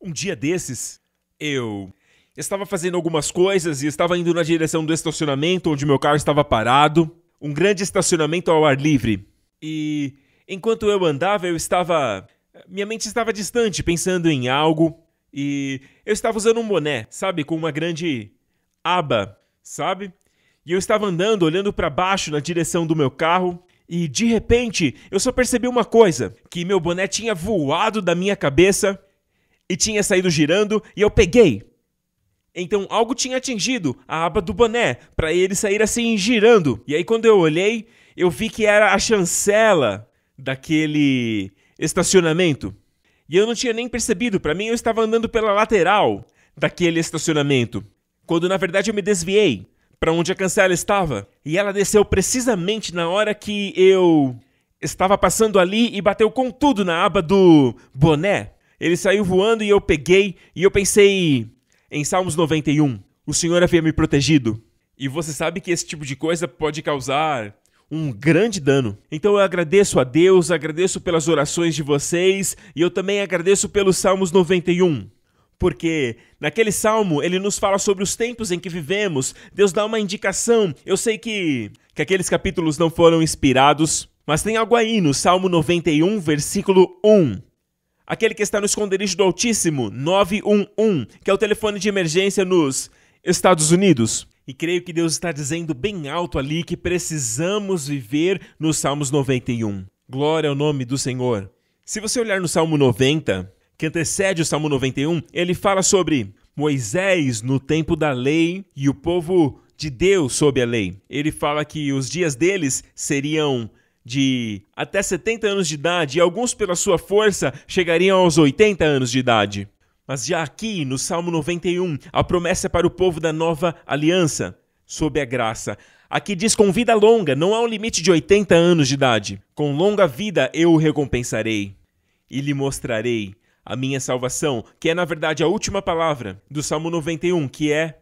Um dia desses, eu estava fazendo algumas coisas e estava indo na direção do estacionamento onde meu carro estava parado, um grande estacionamento ao ar livre. E enquanto eu andava, eu estava. Minha mente estava distante, pensando em algo, e eu estava usando um boné, sabe, com uma grande aba, sabe? E eu estava andando, olhando para baixo na direção do meu carro, e de repente eu só percebi uma coisa: que meu boné tinha voado da minha cabeça e tinha saído girando e eu peguei. Então algo tinha atingido a aba do boné para ele sair assim girando. E aí quando eu olhei, eu vi que era a chancela daquele estacionamento. E eu não tinha nem percebido, para mim eu estava andando pela lateral daquele estacionamento, quando na verdade eu me desviei para onde a cancela estava, e ela desceu precisamente na hora que eu estava passando ali e bateu com tudo na aba do boné. Ele saiu voando e eu peguei e eu pensei em Salmos 91. O Senhor havia me protegido. E você sabe que esse tipo de coisa pode causar um grande dano. Então eu agradeço a Deus, agradeço pelas orações de vocês e eu também agradeço pelos Salmos 91. Porque naquele salmo ele nos fala sobre os tempos em que vivemos, Deus dá uma indicação. Eu sei que, que aqueles capítulos não foram inspirados, mas tem algo aí no Salmo 91, versículo 1 aquele que está no esconderijo do Altíssimo, 911, que é o telefone de emergência nos Estados Unidos. E creio que Deus está dizendo bem alto ali que precisamos viver nos Salmos 91. Glória ao nome do Senhor. Se você olhar no Salmo 90, que antecede o Salmo 91, ele fala sobre Moisés no tempo da lei e o povo de Deus sob a lei. Ele fala que os dias deles seriam de até 70 anos de idade e alguns, pela sua força, chegariam aos 80 anos de idade. Mas já aqui, no Salmo 91, a promessa é para o povo da nova aliança, sob a graça. Aqui diz com vida longa, não há um limite de 80 anos de idade. Com longa vida eu o recompensarei e lhe mostrarei a minha salvação, que é na verdade a última palavra do Salmo 91, que é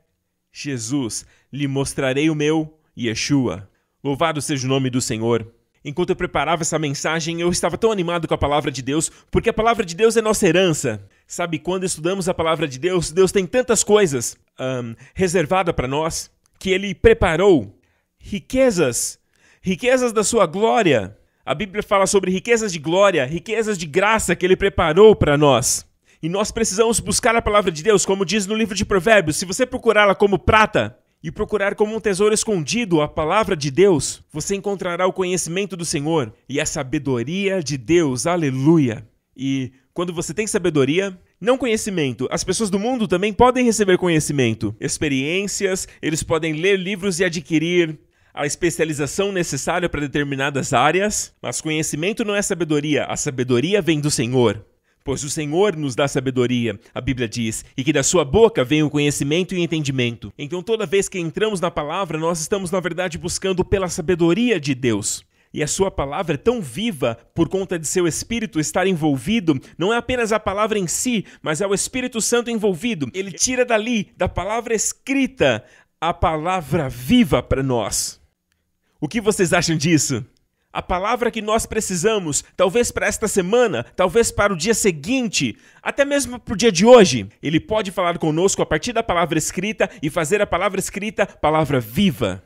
Jesus, lhe mostrarei o meu Yeshua. Louvado seja o nome do Senhor. Enquanto eu preparava essa mensagem, eu estava tão animado com a palavra de Deus, porque a palavra de Deus é nossa herança. Sabe, quando estudamos a palavra de Deus, Deus tem tantas coisas um, reservada para nós que Ele preparou riquezas, riquezas da sua glória. A Bíblia fala sobre riquezas de glória, riquezas de graça que Ele preparou para nós. E nós precisamos buscar a palavra de Deus, como diz no livro de Provérbios. Se você procurá-la como prata, e procurar como um tesouro escondido a palavra de Deus, você encontrará o conhecimento do Senhor e a sabedoria de Deus. Aleluia! E quando você tem sabedoria, não conhecimento. As pessoas do mundo também podem receber conhecimento, experiências, eles podem ler livros e adquirir a especialização necessária para determinadas áreas, mas conhecimento não é sabedoria, a sabedoria vem do Senhor. Pois o Senhor nos dá sabedoria, a Bíblia diz, e que da sua boca vem o conhecimento e entendimento. Então, toda vez que entramos na palavra, nós estamos, na verdade, buscando pela sabedoria de Deus e a sua palavra é tão viva por conta de seu espírito estar envolvido, não é apenas a palavra em si, mas é o Espírito Santo envolvido. Ele tira dali, da palavra escrita, a palavra viva para nós. O que vocês acham disso? A palavra que nós precisamos, talvez para esta semana, talvez para o dia seguinte, até mesmo para o dia de hoje. Ele pode falar conosco a partir da palavra escrita e fazer a palavra escrita palavra viva.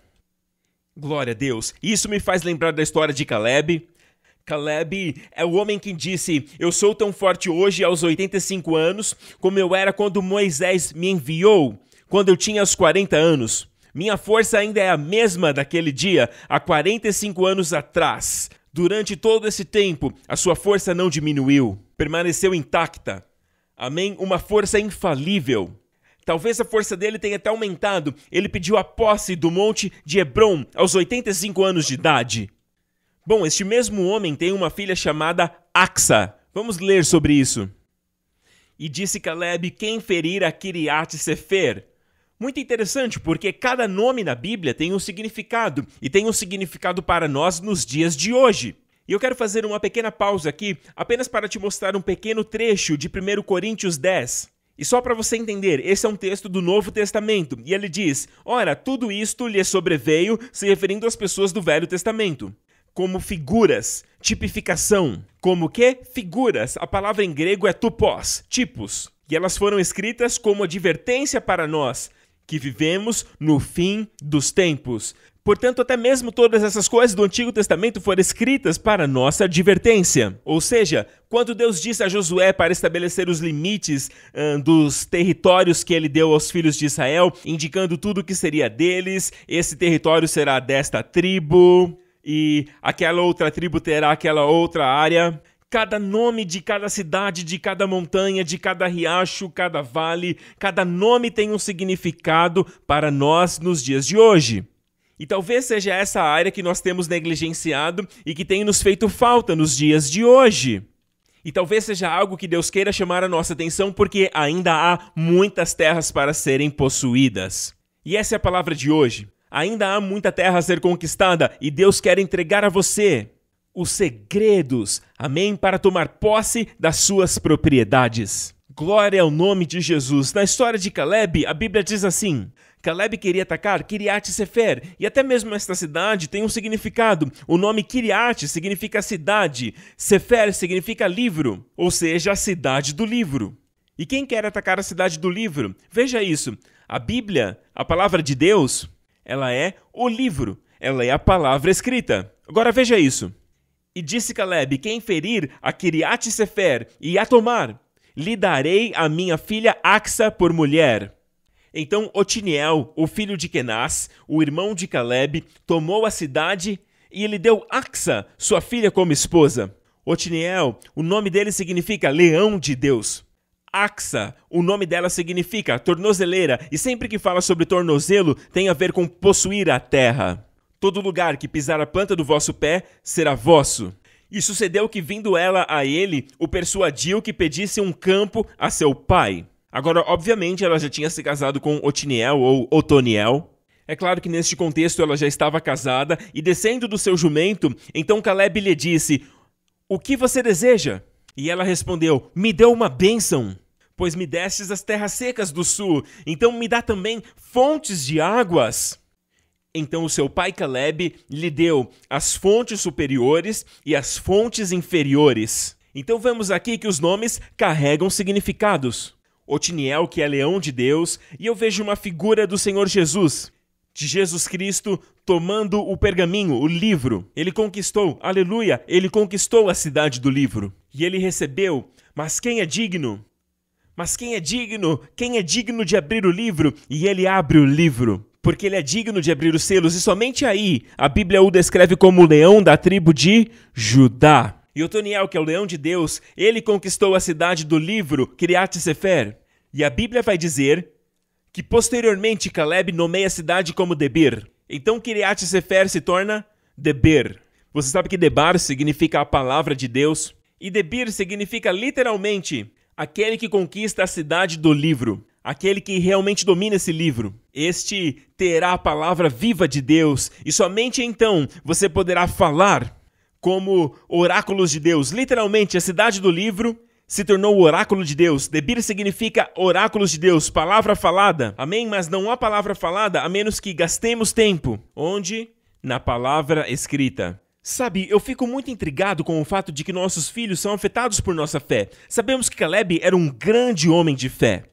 Glória a Deus. Isso me faz lembrar da história de Caleb. Caleb é o homem que disse: Eu sou tão forte hoje aos 85 anos como eu era quando Moisés me enviou, quando eu tinha os 40 anos. Minha força ainda é a mesma daquele dia, há 45 anos atrás. Durante todo esse tempo, a sua força não diminuiu, permaneceu intacta. Amém? Uma força infalível. Talvez a força dele tenha até aumentado. Ele pediu a posse do monte de Hebron aos 85 anos de idade. Bom, este mesmo homem tem uma filha chamada Axa. Vamos ler sobre isso. E disse Caleb: Quem ferir a Kiriat Sefer, muito interessante, porque cada nome na Bíblia tem um significado e tem um significado para nós nos dias de hoje. E eu quero fazer uma pequena pausa aqui, apenas para te mostrar um pequeno trecho de 1 Coríntios 10. E só para você entender, esse é um texto do Novo Testamento, e ele diz: Ora, tudo isto lhe sobreveio, se referindo às pessoas do Velho Testamento como figuras, tipificação. Como que? Figuras. A palavra em grego é tupós, tipos. E elas foram escritas como advertência para nós, que vivemos no fim dos tempos. Portanto, até mesmo todas essas coisas do Antigo Testamento foram escritas para nossa advertência. Ou seja, quando Deus disse a Josué para estabelecer os limites hum, dos territórios que ele deu aos filhos de Israel, indicando tudo o que seria deles, esse território será desta tribo, e aquela outra tribo terá aquela outra área. Cada nome de cada cidade, de cada montanha, de cada riacho, cada vale, cada nome tem um significado para nós nos dias de hoje. E talvez seja essa área que nós temos negligenciado e que tem nos feito falta nos dias de hoje. E talvez seja algo que Deus queira chamar a nossa atenção porque ainda há muitas terras para serem possuídas. E essa é a palavra de hoje. Ainda há muita terra a ser conquistada e Deus quer entregar a você os segredos, Amém? Para tomar posse das suas propriedades. Glória ao nome de Jesus. Na história de Caleb, a Bíblia diz assim: Caleb queria atacar Kiriat Sefer, e até mesmo esta cidade tem um significado. O nome Kiriat significa cidade, Sefer significa livro, ou seja, a cidade do livro. E quem quer atacar a cidade do livro? Veja isso. A Bíblia, a palavra de Deus, ela é o livro, ela é a palavra escrita. Agora veja isso. E disse Caleb: Quem ferir a Kiriat Sefer e a tomar, lhe darei a minha filha Axa por mulher. Então Otiniel, o filho de Kenaz, o irmão de Caleb, tomou a cidade e ele deu Axa, sua filha, como esposa. Otiniel, o nome dele significa leão de Deus. Axa, o nome dela significa tornozeleira, e sempre que fala sobre tornozelo, tem a ver com possuir a terra. Todo lugar que pisar a planta do vosso pé será vosso. E sucedeu que, vindo ela a ele, o persuadiu que pedisse um campo a seu pai. Agora, obviamente, ela já tinha se casado com Otiniel ou Otoniel. É claro que neste contexto ela já estava casada e descendo do seu jumento, então Caleb lhe disse: O que você deseja? E ela respondeu: Me deu uma bênção pois me destes as terras secas do sul, então me dá também fontes de águas. Então o seu pai Caleb lhe deu as fontes superiores e as fontes inferiores. Então vemos aqui que os nomes carregam significados. Otiniel, que é leão de Deus, e eu vejo uma figura do Senhor Jesus, de Jesus Cristo tomando o pergaminho, o livro. Ele conquistou, aleluia, ele conquistou a cidade do livro. E ele recebeu, mas quem é digno? Mas quem é digno? Quem é digno de abrir o livro? E ele abre o livro porque ele é digno de abrir os selos, e somente aí a Bíblia o descreve como o leão da tribo de Judá. E Otoniel, que é o leão de Deus, ele conquistou a cidade do livro Kiriat Sefer. E a Bíblia vai dizer que posteriormente Caleb nomeia a cidade como Debir. Então Kiriat Sefer se torna Debir. Você sabe que Debar significa a palavra de Deus e Debir significa literalmente aquele que conquista a cidade do livro aquele que realmente domina esse livro. Este terá a palavra viva de Deus, e somente então você poderá falar como oráculos de Deus. Literalmente, a cidade do livro se tornou o oráculo de Deus. Debir significa oráculos de Deus, palavra falada. Amém? Mas não há palavra falada a menos que gastemos tempo. Onde? Na palavra escrita. Sabe, eu fico muito intrigado com o fato de que nossos filhos são afetados por nossa fé. Sabemos que Caleb era um grande homem de fé.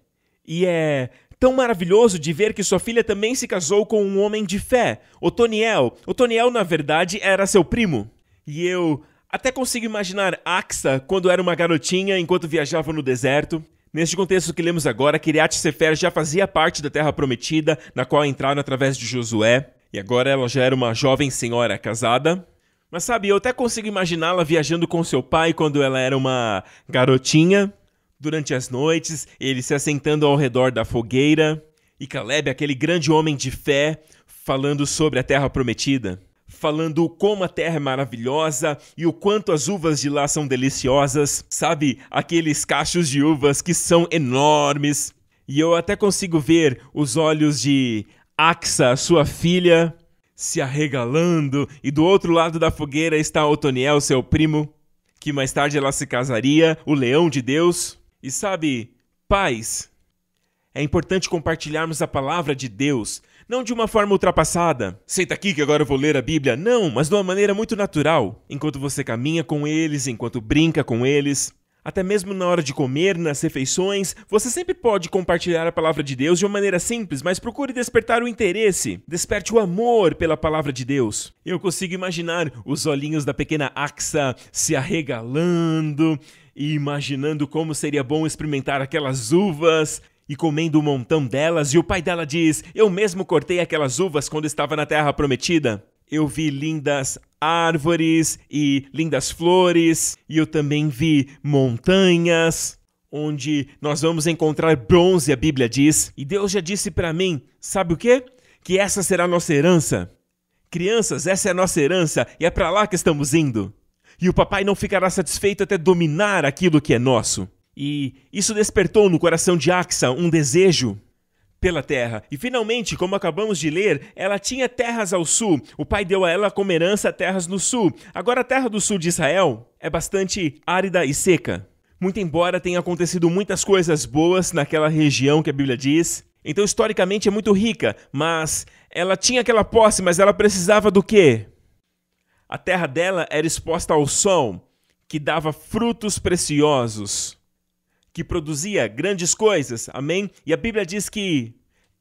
E é tão maravilhoso de ver que sua filha também se casou com um homem de fé, Otoniel. Otoniel, na verdade, era seu primo. E eu até consigo imaginar Axa quando era uma garotinha enquanto viajava no deserto. Neste contexto que lemos agora, Kiriat Sefer já fazia parte da Terra Prometida, na qual entraram através de Josué, e agora ela já era uma jovem senhora casada. Mas sabe, eu até consigo imaginá-la viajando com seu pai quando ela era uma garotinha, Durante as noites, ele se assentando ao redor da fogueira, e Caleb, aquele grande homem de fé, falando sobre a terra prometida, falando como a terra é maravilhosa e o quanto as uvas de lá são deliciosas, sabe? Aqueles cachos de uvas que são enormes. E eu até consigo ver os olhos de Axa, sua filha, se arregalando, e do outro lado da fogueira está Otoniel, seu primo, que mais tarde ela se casaria, o leão de Deus. E sabe, pais, é importante compartilharmos a palavra de Deus, não de uma forma ultrapassada. Senta aqui que agora eu vou ler a Bíblia. Não, mas de uma maneira muito natural. Enquanto você caminha com eles, enquanto brinca com eles, até mesmo na hora de comer, nas refeições, você sempre pode compartilhar a palavra de Deus de uma maneira simples, mas procure despertar o interesse, desperte o amor pela palavra de Deus. Eu consigo imaginar os olhinhos da pequena Axa se arregalando, e imaginando como seria bom experimentar aquelas uvas e comendo um montão delas. E o pai dela diz: Eu mesmo cortei aquelas uvas quando estava na Terra Prometida. Eu vi lindas árvores e lindas flores, e eu também vi montanhas onde nós vamos encontrar bronze, a Bíblia diz. E Deus já disse para mim, sabe o quê? Que essa será a nossa herança. Crianças, essa é a nossa herança e é para lá que estamos indo e o papai não ficará satisfeito até dominar aquilo que é nosso. E isso despertou no coração de Axa um desejo pela terra. E finalmente, como acabamos de ler, ela tinha terras ao sul. O pai deu a ela como herança terras no sul. Agora, a terra do sul de Israel é bastante árida e seca. Muito embora tenha acontecido muitas coisas boas naquela região que a Bíblia diz, então historicamente é muito rica, mas ela tinha aquela posse, mas ela precisava do quê? A terra dela era exposta ao sol, que dava frutos preciosos, que produzia grandes coisas. Amém? E a Bíblia diz que,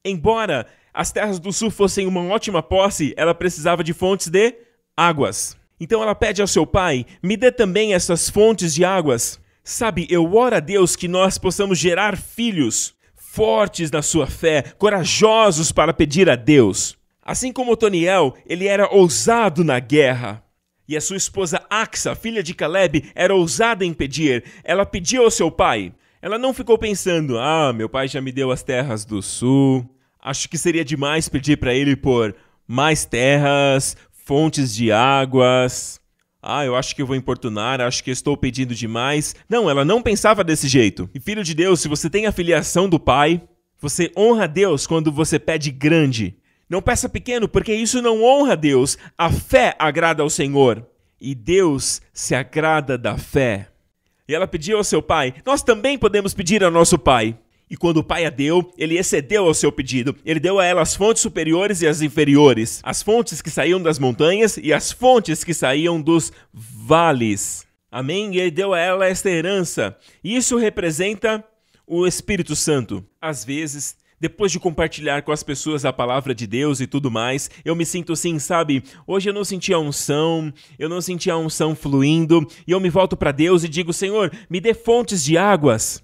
embora as terras do sul fossem uma ótima posse, ela precisava de fontes de águas. Então ela pede ao seu pai: me dê também essas fontes de águas. Sabe, eu oro a Deus que nós possamos gerar filhos fortes na sua fé, corajosos para pedir a Deus. Assim como Otoniel, ele era ousado na guerra. E a sua esposa Axa, filha de Caleb, era ousada em pedir. Ela pediu ao seu pai. Ela não ficou pensando: "Ah, meu pai já me deu as terras do sul. Acho que seria demais pedir para ele por mais terras, fontes de águas. Ah, eu acho que eu vou importunar, acho que estou pedindo demais. Não, ela não pensava desse jeito. E filho de Deus, se você tem a filiação do Pai, você honra a Deus quando você pede grande. Não peça pequeno, porque isso não honra a Deus. A fé agrada ao Senhor e Deus se agrada da fé. E ela pediu ao seu pai, nós também podemos pedir ao nosso pai. E quando o pai a deu, ele excedeu ao seu pedido. Ele deu a ela as fontes superiores e as inferiores, as fontes que saíam das montanhas e as fontes que saíam dos vales. Amém? E ele deu a ela esta herança. Isso representa o Espírito Santo. Às vezes, depois de compartilhar com as pessoas a palavra de Deus e tudo mais, eu me sinto assim, sabe? Hoje eu não senti a unção, eu não senti a unção fluindo, e eu me volto para Deus e digo: Senhor, me dê fontes de águas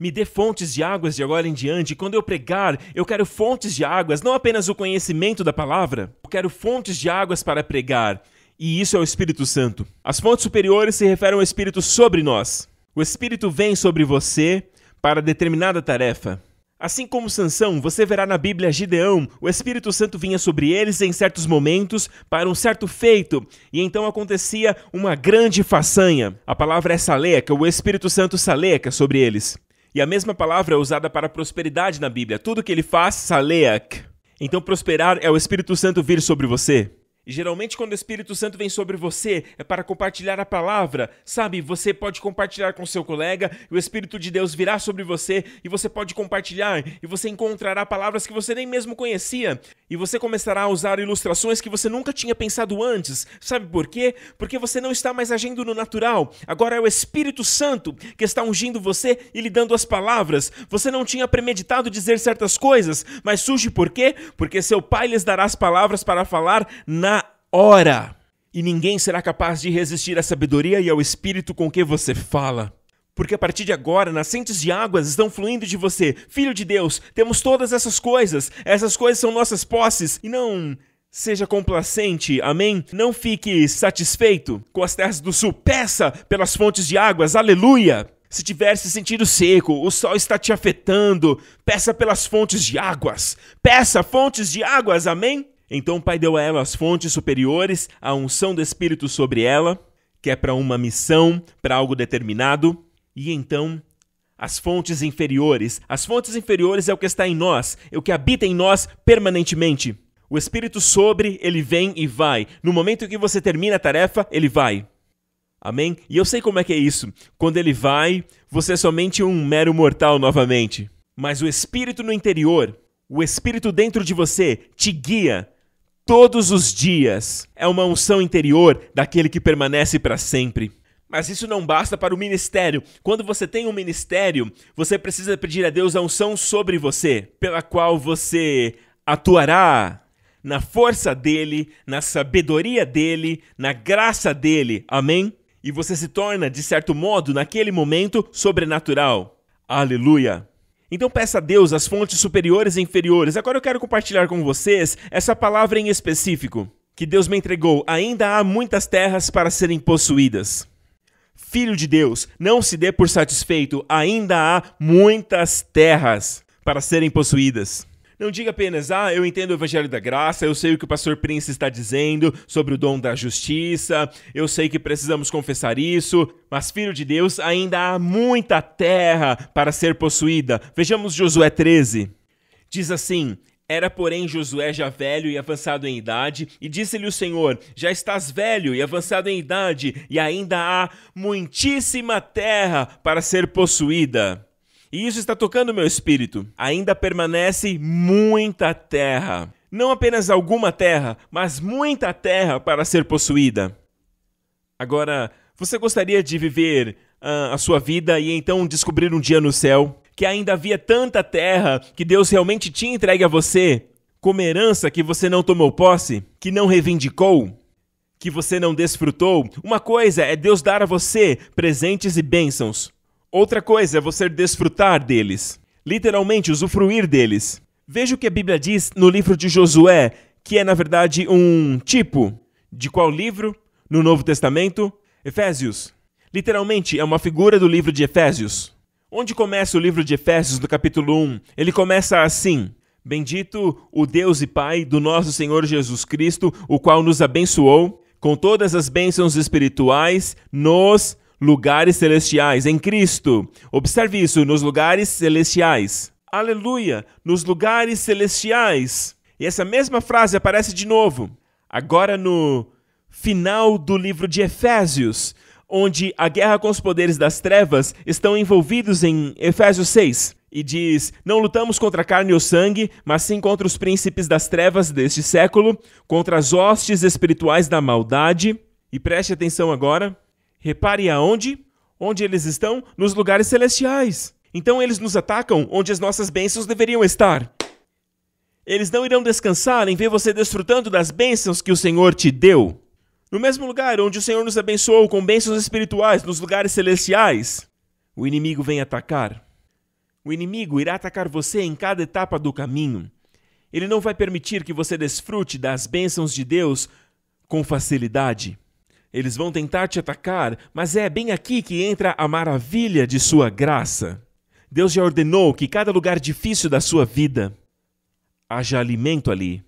me dê fontes de águas de agora em diante. Quando eu pregar, eu quero fontes de águas, não apenas o conhecimento da palavra, eu quero fontes de águas para pregar. E isso é o Espírito Santo. As fontes superiores se referem ao Espírito sobre nós. O Espírito vem sobre você para determinada tarefa. Assim como Sansão, você verá na Bíblia Gideão, o Espírito Santo vinha sobre eles em certos momentos para um certo feito, e então acontecia uma grande façanha. A palavra é saleca, o Espírito Santo saleca sobre eles. E a mesma palavra é usada para prosperidade na Bíblia. Tudo que ele faz, saleak. Então prosperar é o Espírito Santo vir sobre você geralmente, quando o Espírito Santo vem sobre você, é para compartilhar a palavra. Sabe, você pode compartilhar com seu colega, o Espírito de Deus virá sobre você e você pode compartilhar, e você encontrará palavras que você nem mesmo conhecia, e você começará a usar ilustrações que você nunca tinha pensado antes. Sabe por quê? Porque você não está mais agindo no natural, agora é o Espírito Santo que está ungindo você e lhe dando as palavras. Você não tinha premeditado dizer certas coisas, mas surge por quê? Porque seu pai lhes dará as palavras para falar na Ora! E ninguém será capaz de resistir à sabedoria e ao espírito com que você fala. Porque a partir de agora, nascentes de águas estão fluindo de você. Filho de Deus, temos todas essas coisas. Essas coisas são nossas posses. E não Seja complacente, amém? Não fique satisfeito com as terras do sul, peça pelas fontes de águas, aleluia! Se tiver se sentido seco, o sol está te afetando, peça pelas fontes de águas, peça fontes de águas, amém? Então Pai deu a ela as fontes superiores, a unção do Espírito sobre ela, que é para uma missão, para algo determinado, e então as fontes inferiores. As fontes inferiores é o que está em nós, é o que habita em nós permanentemente. O Espírito sobre, ele vem e vai. No momento que você termina a tarefa, ele vai. Amém? E eu sei como é que é isso. Quando ele vai, você é somente um mero mortal novamente. Mas o Espírito no interior, o Espírito dentro de você, te guia, todos os dias. É uma unção interior daquele que permanece para sempre. Mas isso não basta para o ministério. Quando você tem um ministério, você precisa pedir a Deus a unção sobre você, pela qual você atuará na força dele, na sabedoria dele, na graça dele. Amém? E você se torna, de certo modo, naquele momento, sobrenatural. Aleluia! Então peça a Deus as fontes superiores e inferiores. Agora eu quero compartilhar com vocês essa palavra em específico que Deus me entregou. Ainda há muitas terras para serem possuídas. Filho de Deus, não se dê por satisfeito, ainda há muitas terras para serem possuídas. Não diga apenas, ah, eu entendo o evangelho da graça, eu sei o que o pastor Prince está dizendo sobre o dom da justiça, eu sei que precisamos confessar isso, mas filho de Deus, ainda há muita terra para ser possuída. Vejamos Josué 13. Diz assim: era, porém, Josué já velho e avançado em idade, e disse-lhe o Senhor: Já estás velho e avançado em idade, e ainda há muitíssima terra para ser possuída. E isso está tocando meu espírito. Ainda permanece muita terra. Não apenas alguma terra, mas muita terra para ser possuída. Agora, você gostaria de viver uh, a sua vida e então descobrir um dia no céu que ainda havia tanta terra que Deus realmente tinha entregue a você, como herança que você não tomou posse, que não reivindicou? que você não desfrutou. Uma coisa é Deus dar a você presentes e bênçãos. Outra coisa é você desfrutar deles, literalmente usufruir deles. Veja o que a Bíblia diz no livro de Josué, que é na verdade um tipo de qual livro no Novo Testamento? Efésios. Literalmente é uma figura do livro de Efésios. Onde começa o livro de Efésios, no capítulo 1? Ele começa assim: Bendito o Deus e Pai do nosso Senhor Jesus Cristo, o qual nos abençoou com todas as bênçãos espirituais nos lugares celestiais em Cristo. Observe isso, nos lugares celestiais. Aleluia, nos lugares celestiais. E essa mesma frase aparece de novo, agora no final do livro de Efésios, onde a guerra com os poderes das trevas estão envolvidos em Efésios 6 e diz: Não lutamos contra carne ou sangue, mas sim contra os príncipes das trevas deste século, contra as hostes espirituais da maldade. E preste atenção agora: Repare aonde? Onde eles estão? Nos lugares celestiais. Então eles nos atacam onde as nossas bênçãos deveriam estar. Eles não irão descansar em ver você desfrutando das bênçãos que o Senhor te deu. No mesmo lugar onde o Senhor nos abençoou com bênçãos espirituais, nos lugares celestiais, o inimigo vem atacar. O inimigo irá atacar você em cada etapa do caminho. Ele não vai permitir que você desfrute das bênçãos de Deus com facilidade. Eles vão tentar te atacar, mas é bem aqui que entra a maravilha de sua graça. Deus já ordenou que cada lugar difícil da sua vida haja alimento ali,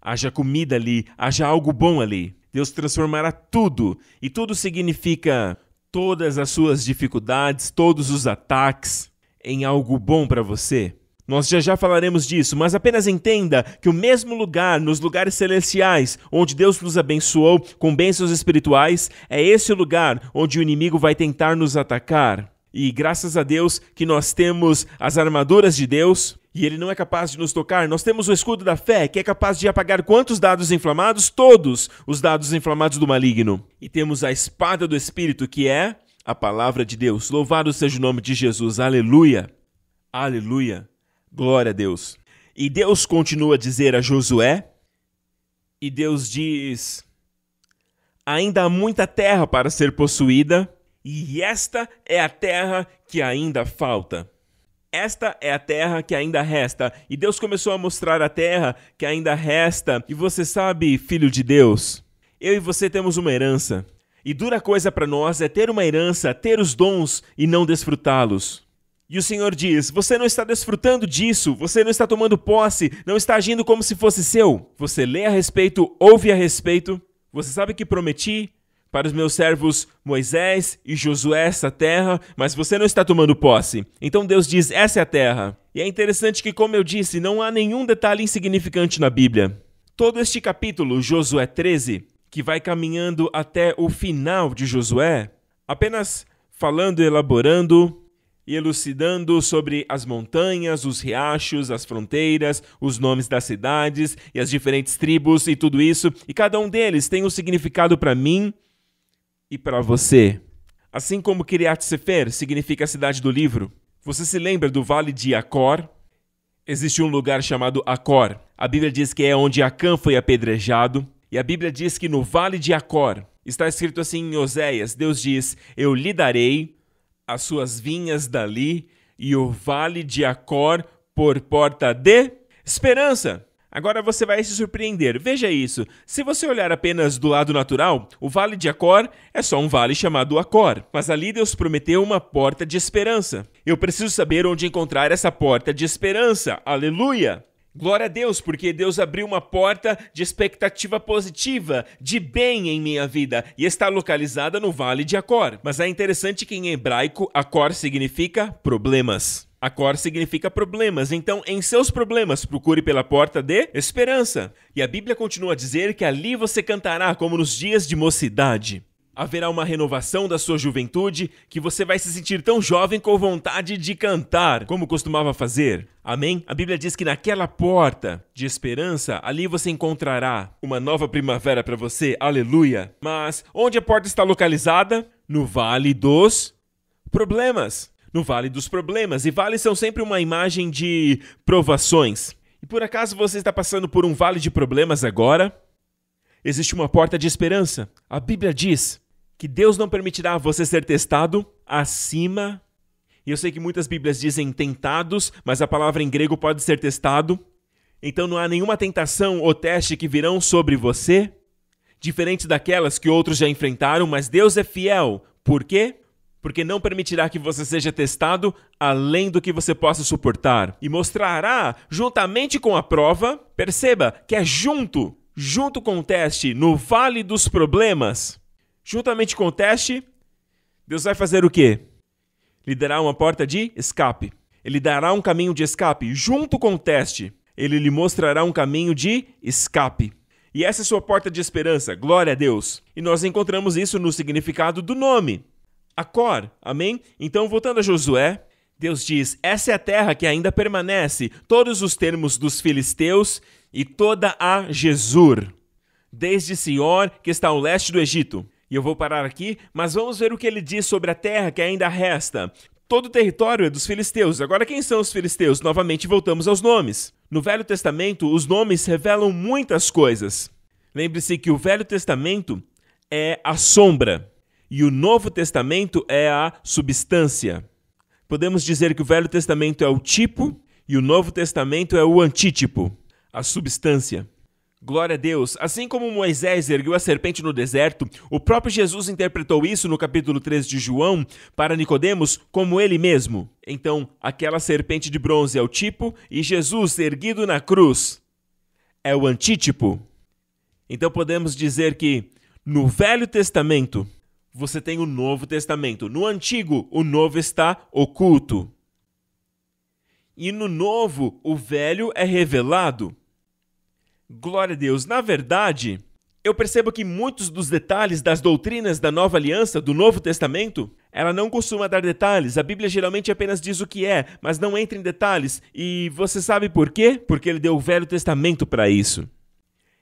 haja comida ali, haja algo bom ali. Deus transformará tudo, e tudo significa todas as suas dificuldades, todos os ataques, em algo bom para você. Nós já já falaremos disso, mas apenas entenda que o mesmo lugar, nos lugares celestiais, onde Deus nos abençoou com bênçãos espirituais, é esse o lugar onde o inimigo vai tentar nos atacar. E graças a Deus que nós temos as armaduras de Deus e ele não é capaz de nos tocar. Nós temos o escudo da fé, que é capaz de apagar quantos dados inflamados? Todos os dados inflamados do maligno. E temos a espada do Espírito, que é a palavra de Deus. Louvado seja o nome de Jesus. Aleluia! Aleluia! Glória a Deus. E Deus continua a dizer a Josué, e Deus diz: Ainda há muita terra para ser possuída, e esta é a terra que ainda falta. Esta é a terra que ainda resta. E Deus começou a mostrar a terra que ainda resta. E você sabe, filho de Deus, eu e você temos uma herança. E dura coisa para nós é ter uma herança, ter os dons e não desfrutá-los. E o Senhor diz: Você não está desfrutando disso, você não está tomando posse, não está agindo como se fosse seu. Você lê a respeito, ouve a respeito. Você sabe que prometi para os meus servos Moisés e Josué essa terra, mas você não está tomando posse. Então Deus diz: Essa é a terra. E é interessante que, como eu disse, não há nenhum detalhe insignificante na Bíblia. Todo este capítulo, Josué 13, que vai caminhando até o final de Josué, apenas falando, elaborando e elucidando sobre as montanhas, os riachos, as fronteiras, os nomes das cidades e as diferentes tribos e tudo isso, e cada um deles tem um significado para mim e para você. Assim como Kiryat Sefer significa a cidade do livro. Você se lembra do Vale de Acor? Existe um lugar chamado Acor. A Bíblia diz que é onde Acã foi apedrejado, e a Bíblia diz que no Vale de Acor Está escrito assim em Oséias: Deus diz: Eu lhe darei as suas vinhas dali e o vale de Acor por porta de esperança. Agora você vai se surpreender. Veja isso. Se você olhar apenas do lado natural, o vale de Acor é só um vale chamado Acor. Mas ali Deus prometeu uma porta de esperança. Eu preciso saber onde encontrar essa porta de esperança. Aleluia! Glória a Deus, porque Deus abriu uma porta de expectativa positiva, de bem em minha vida, e está localizada no Vale de Acor. Mas é interessante que em hebraico, Acor significa problemas. Acor significa problemas, então em seus problemas procure pela porta de esperança. E a Bíblia continua a dizer que ali você cantará como nos dias de mocidade. Haverá uma renovação da sua juventude que você vai se sentir tão jovem com vontade de cantar, como costumava fazer. Amém? A Bíblia diz que naquela porta de esperança, ali você encontrará uma nova primavera para você. Aleluia! Mas onde a porta está localizada? No Vale dos Problemas. No Vale dos Problemas. E vales são sempre uma imagem de provações. E por acaso você está passando por um vale de problemas agora? Existe uma porta de esperança. A Bíblia diz que Deus não permitirá você ser testado acima. E eu sei que muitas Bíblias dizem tentados, mas a palavra em grego pode ser testado. Então não há nenhuma tentação ou teste que virão sobre você, diferente daquelas que outros já enfrentaram, mas Deus é fiel. Por quê? Porque não permitirá que você seja testado além do que você possa suportar. E mostrará, juntamente com a prova, perceba que é junto, junto com o teste, no vale dos problemas, juntamente com o teste, Deus vai fazer o quê? Lhe dará uma porta de escape. Ele dará um caminho de escape. Junto com o teste, ele lhe mostrará um caminho de escape. E essa é sua porta de esperança. Glória a Deus. E nós encontramos isso no significado do nome. Acor. Amém? Então, voltando a Josué, Deus diz: Essa é a terra que ainda permanece, todos os termos dos filisteus e toda a Jesur, desde Sior, que está ao leste do Egito, e eu vou parar aqui, mas vamos ver o que ele diz sobre a terra que ainda resta. Todo o território é dos filisteus. Agora, quem são os filisteus? Novamente voltamos aos nomes. No Velho Testamento, os nomes revelam muitas coisas. Lembre-se que o Velho Testamento é a sombra e o Novo Testamento é a substância. Podemos dizer que o Velho Testamento é o tipo e o Novo Testamento é o antítipo, a substância. Glória a Deus. Assim como Moisés ergueu a serpente no deserto, o próprio Jesus interpretou isso no capítulo 3 de João para Nicodemos como ele mesmo. Então, aquela serpente de bronze é o tipo e Jesus erguido na cruz é o antítipo. Então podemos dizer que no Velho Testamento você tem o Novo Testamento. No Antigo, o Novo está oculto. E no Novo, o Velho é revelado. Glória a Deus. Na verdade, eu percebo que muitos dos detalhes das doutrinas da Nova Aliança, do Novo Testamento, ela não costuma dar detalhes. A Bíblia geralmente apenas diz o que é, mas não entra em detalhes. E você sabe por quê? Porque ele deu o Velho Testamento para isso.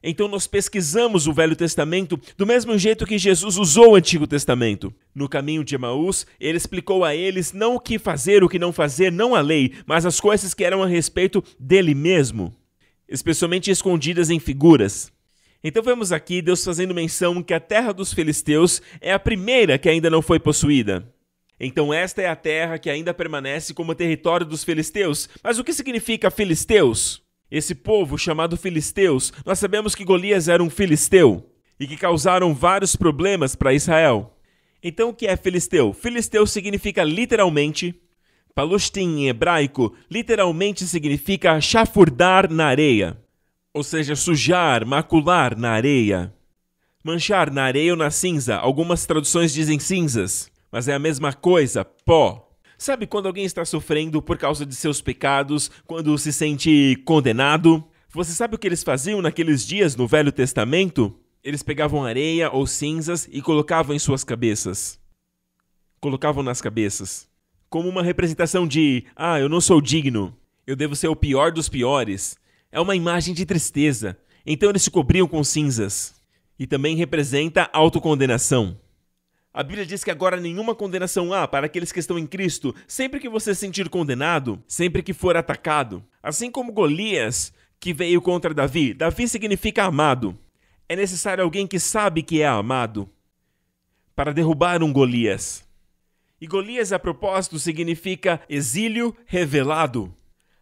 Então nós pesquisamos o Velho Testamento do mesmo jeito que Jesus usou o Antigo Testamento. No caminho de Emaús, ele explicou a eles não o que fazer, o que não fazer, não a lei, mas as coisas que eram a respeito dele mesmo especialmente escondidas em figuras. Então vemos aqui Deus fazendo menção que a terra dos filisteus é a primeira que ainda não foi possuída. Então esta é a terra que ainda permanece como território dos filisteus. Mas o que significa filisteus? Esse povo chamado filisteus, nós sabemos que Golias era um filisteu e que causaram vários problemas para Israel. Então o que é filisteu? Filisteu significa literalmente Palustin em hebraico literalmente significa chafurdar na areia, ou seja, sujar, macular na areia. Manchar na areia ou na cinza, algumas traduções dizem cinzas, mas é a mesma coisa, pó. Sabe quando alguém está sofrendo por causa de seus pecados, quando se sente condenado? Você sabe o que eles faziam naqueles dias no Velho Testamento? Eles pegavam areia ou cinzas e colocavam em suas cabeças. Colocavam nas cabeças como uma representação de ah, eu não sou digno, eu devo ser o pior dos piores, é uma imagem de tristeza. Então eles se cobriam com cinzas. E também representa autocondenação. A Bíblia diz que agora nenhuma condenação há para aqueles que estão em Cristo, sempre que você se sentir condenado, sempre que for atacado. Assim como Golias, que veio contra Davi. Davi significa amado. É necessário alguém que sabe que é amado para derrubar um Golias. E Golias, a propósito, significa exílio revelado.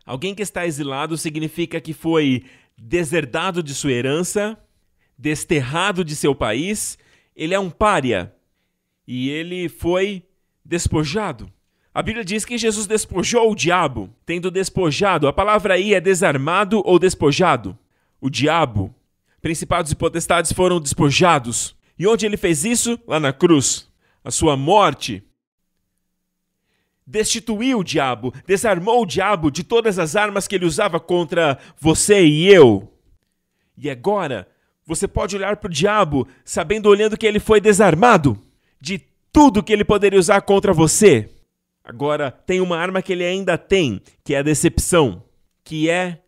Alguém que está exilado significa que foi deserdado de sua herança, desterrado de seu país, ele é um pária e ele foi despojado. A Bíblia diz que Jesus despojou o diabo, tendo despojado. A palavra aí é desarmado ou despojado. O diabo, principados e potestades foram despojados. E onde ele fez isso? Lá na cruz. A sua morte destituiu o diabo, desarmou o diabo de todas as armas que ele usava contra você e eu. E agora, você pode olhar para o diabo sabendo, olhando que ele foi desarmado de tudo que ele poderia usar contra você. Agora, tem uma arma que ele ainda tem, que é a decepção, que é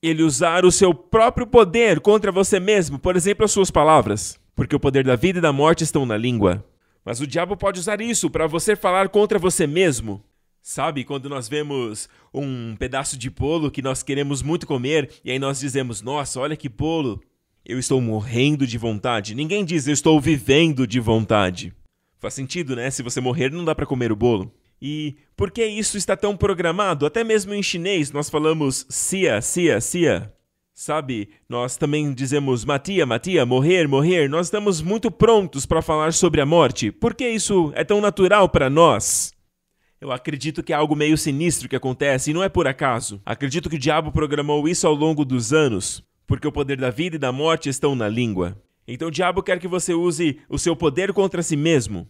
ele usar o seu próprio poder contra você mesmo, por exemplo, as suas palavras, porque o poder da vida e da morte estão na língua. Mas o diabo pode usar isso para você falar contra você mesmo. Sabe quando nós vemos um pedaço de bolo que nós queremos muito comer e aí nós dizemos: Nossa, olha que bolo! Eu estou morrendo de vontade. Ninguém diz eu estou vivendo de vontade. Faz sentido, né? Se você morrer, não dá para comer o bolo. E por que isso está tão programado? Até mesmo em chinês nós falamos sia, sia, sia. Sabe, nós também dizemos Matia, Matia, morrer, morrer. Nós estamos muito prontos para falar sobre a morte. Por que isso é tão natural para nós? Eu acredito que é algo meio sinistro que acontece e não é por acaso. Acredito que o diabo programou isso ao longo dos anos, porque o poder da vida e da morte estão na língua. Então o diabo quer que você use o seu poder contra si mesmo,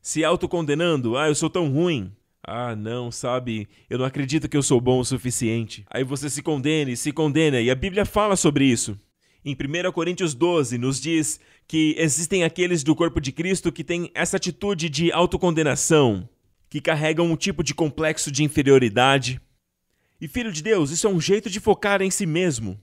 se autocondenando. Ah, eu sou tão ruim. Ah, não, sabe? Eu não acredito que eu sou bom o suficiente. Aí você se condena e se condena, e a Bíblia fala sobre isso. Em 1 Coríntios 12, nos diz que existem aqueles do corpo de Cristo que têm essa atitude de autocondenação, que carregam um tipo de complexo de inferioridade. E, filho de Deus, isso é um jeito de focar em si mesmo.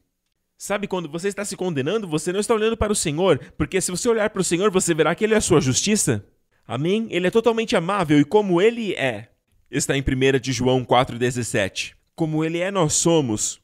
Sabe, quando você está se condenando, você não está olhando para o Senhor, porque se você olhar para o Senhor, você verá que Ele é a sua justiça. Amém? Ele é totalmente amável e, como Ele é, está em 1 de João 4,17. Como ele é, nós somos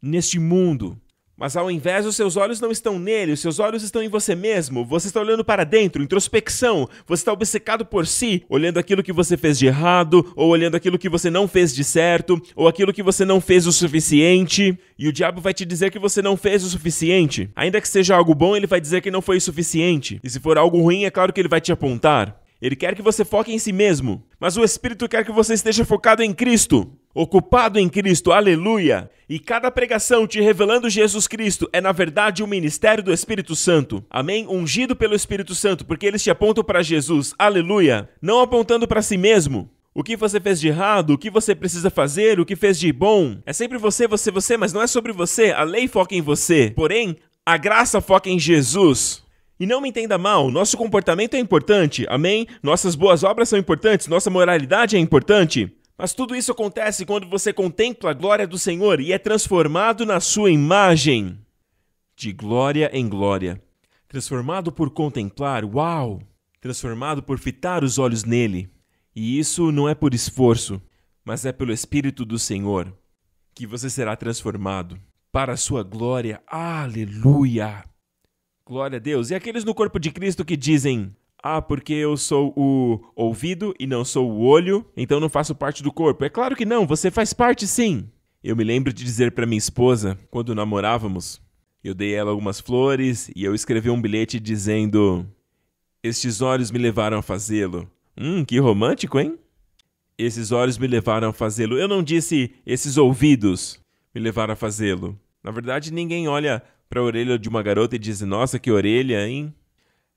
neste mundo. Mas ao invés, os seus olhos não estão nele, os seus olhos estão em você mesmo. Você está olhando para dentro, introspecção. Você está obcecado por si, olhando aquilo que você fez de errado, ou olhando aquilo que você não fez de certo, ou aquilo que você não fez o suficiente. E o diabo vai te dizer que você não fez o suficiente. Ainda que seja algo bom, ele vai dizer que não foi o suficiente. E se for algo ruim, é claro que ele vai te apontar. Ele quer que você foque em si mesmo, mas o Espírito quer que você esteja focado em Cristo, ocupado em Cristo, aleluia! E cada pregação te revelando Jesus Cristo é, na verdade, o ministério do Espírito Santo, amém? Ungido pelo Espírito Santo, porque eles te apontam para Jesus, aleluia! Não apontando para si mesmo. O que você fez de errado, o que você precisa fazer, o que fez de bom. É sempre você, você, você, mas não é sobre você. A lei foca em você. Porém, a graça foca em Jesus. E não me entenda mal, nosso comportamento é importante, amém? Nossas boas obras são importantes, nossa moralidade é importante. Mas tudo isso acontece quando você contempla a glória do Senhor e é transformado na sua imagem. De glória em glória. Transformado por contemplar, uau! Transformado por fitar os olhos nele. E isso não é por esforço, mas é pelo Espírito do Senhor que você será transformado para a sua glória. Aleluia! Glória a Deus. E aqueles no corpo de Cristo que dizem: Ah, porque eu sou o ouvido e não sou o olho, então não faço parte do corpo. É claro que não, você faz parte sim. Eu me lembro de dizer para minha esposa, quando namorávamos, eu dei ela algumas flores e eu escrevi um bilhete dizendo: Estes olhos me levaram a fazê-lo. Hum, que romântico, hein? Esses olhos me levaram a fazê-lo. Eu não disse esses ouvidos me levaram a fazê-lo. Na verdade, ninguém olha para a orelha de uma garota e diz: Nossa, que orelha, hein?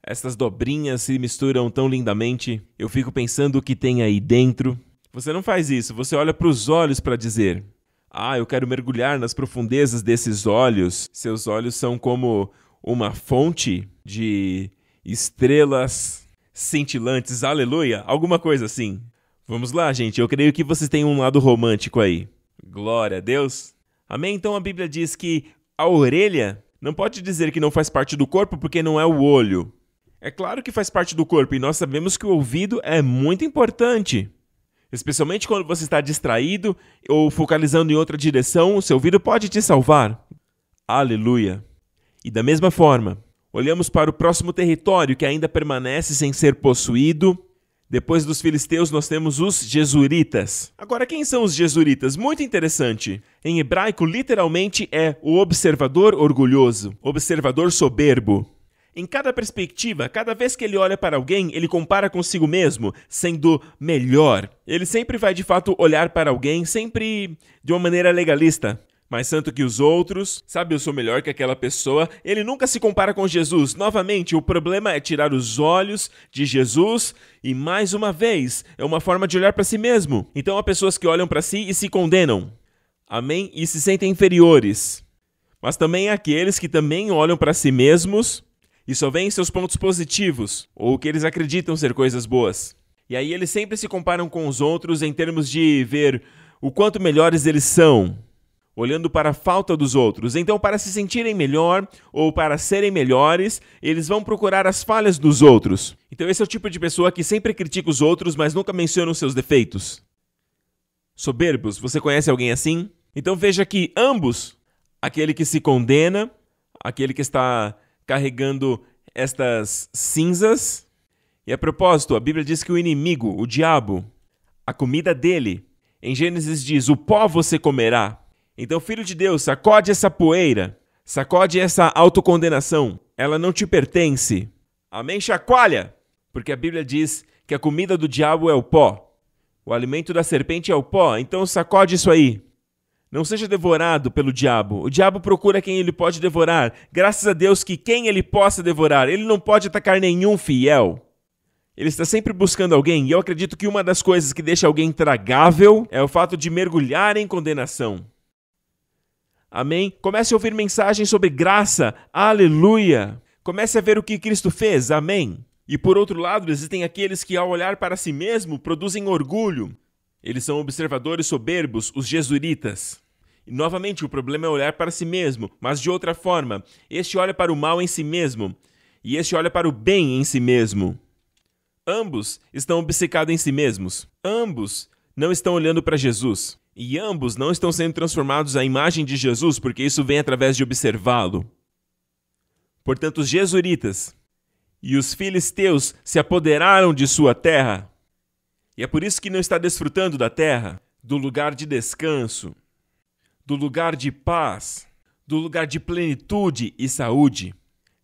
Estas dobrinhas se misturam tão lindamente. Eu fico pensando o que tem aí dentro. Você não faz isso, você olha para os olhos para dizer: Ah, eu quero mergulhar nas profundezas desses olhos. Seus olhos são como uma fonte de estrelas cintilantes, aleluia, alguma coisa assim. Vamos lá, gente, eu creio que vocês têm um lado romântico aí. Glória a Deus. Amém? Então a Bíblia diz que a orelha não pode dizer que não faz parte do corpo porque não é o olho. É claro que faz parte do corpo e nós sabemos que o ouvido é muito importante. Especialmente quando você está distraído ou focalizando em outra direção, o seu ouvido pode te salvar. Aleluia! E da mesma forma, olhamos para o próximo território que ainda permanece sem ser possuído depois dos filisteus, nós temos os jesuítas. Agora, quem são os jesuítas? Muito interessante. Em hebraico, literalmente é o observador orgulhoso, observador soberbo. Em cada perspectiva, cada vez que ele olha para alguém, ele compara consigo mesmo, sendo melhor. Ele sempre vai de fato olhar para alguém, sempre de uma maneira legalista mais santo que os outros, sabe, eu sou melhor que aquela pessoa. Ele nunca se compara com Jesus. Novamente, o problema é tirar os olhos de Jesus e mais uma vez, é uma forma de olhar para si mesmo. Então há pessoas que olham para si e se condenam. Amém? E se sentem inferiores. Mas também há aqueles que também olham para si mesmos e só veem seus pontos positivos ou que eles acreditam ser coisas boas. E aí eles sempre se comparam com os outros em termos de ver o quanto melhores eles são olhando para a falta dos outros. Então, para se sentirem melhor ou para serem melhores, eles vão procurar as falhas dos outros. Então, esse é o tipo de pessoa que sempre critica os outros, mas nunca menciona os seus defeitos. Soberbos, você conhece alguém assim? Então, veja que ambos, aquele que se condena, aquele que está carregando estas cinzas, e a propósito, a Bíblia diz que o inimigo, o diabo, a comida dele, em Gênesis diz: o pó você comerá. Então, filho de Deus, sacode essa poeira, sacode essa autocondenação, ela não te pertence. Amém? Chacoalha! Porque a Bíblia diz que a comida do diabo é o pó, o alimento da serpente é o pó, então sacode isso aí. Não seja devorado pelo diabo. O diabo procura quem ele pode devorar. Graças a Deus que quem ele possa devorar, ele não pode atacar nenhum fiel. Ele está sempre buscando alguém, e eu acredito que uma das coisas que deixa alguém tragável é o fato de mergulhar em condenação. Amém? Comece a ouvir mensagens sobre graça. Aleluia! Comece a ver o que Cristo fez. Amém? E por outro lado, existem aqueles que, ao olhar para si mesmo, produzem orgulho. Eles são observadores soberbos, os jesuítas. E, novamente, o problema é olhar para si mesmo, mas de outra forma. Este olha para o mal em si mesmo, e este olha para o bem em si mesmo. Ambos estão obcecados em si mesmos. Ambos não estão olhando para Jesus. E ambos não estão sendo transformados à imagem de Jesus, porque isso vem através de observá-lo. Portanto, os jesuítas e os filisteus se apoderaram de sua terra. E é por isso que não está desfrutando da terra, do lugar de descanso, do lugar de paz, do lugar de plenitude e saúde,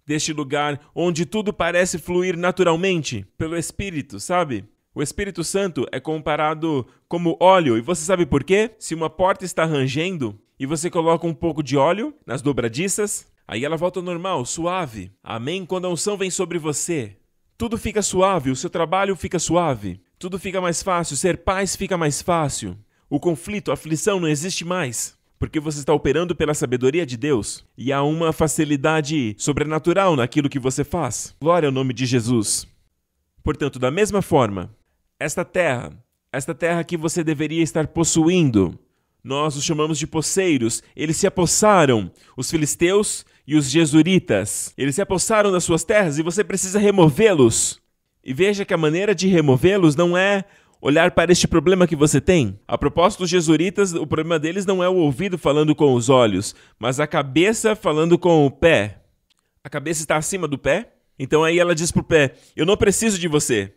deste lugar onde tudo parece fluir naturalmente pelo Espírito, sabe? O Espírito Santo é comparado como óleo, e você sabe por quê? Se uma porta está rangendo e você coloca um pouco de óleo nas dobradiças, aí ela volta ao normal, suave. Amém? Quando a unção vem sobre você, tudo fica suave, o seu trabalho fica suave, tudo fica mais fácil, ser paz fica mais fácil. O conflito, a aflição não existe mais, porque você está operando pela sabedoria de Deus e há uma facilidade sobrenatural naquilo que você faz. Glória ao nome de Jesus. Portanto, da mesma forma, esta terra, esta terra que você deveria estar possuindo. Nós os chamamos de poceiros. Eles se apossaram, os filisteus e os jesuritas. Eles se apossaram das suas terras e você precisa removê-los. E veja que a maneira de removê-los não é olhar para este problema que você tem. A propósito, os jesuritas, o problema deles não é o ouvido falando com os olhos, mas a cabeça falando com o pé. A cabeça está acima do pé? Então aí ela diz pro pé: "Eu não preciso de você.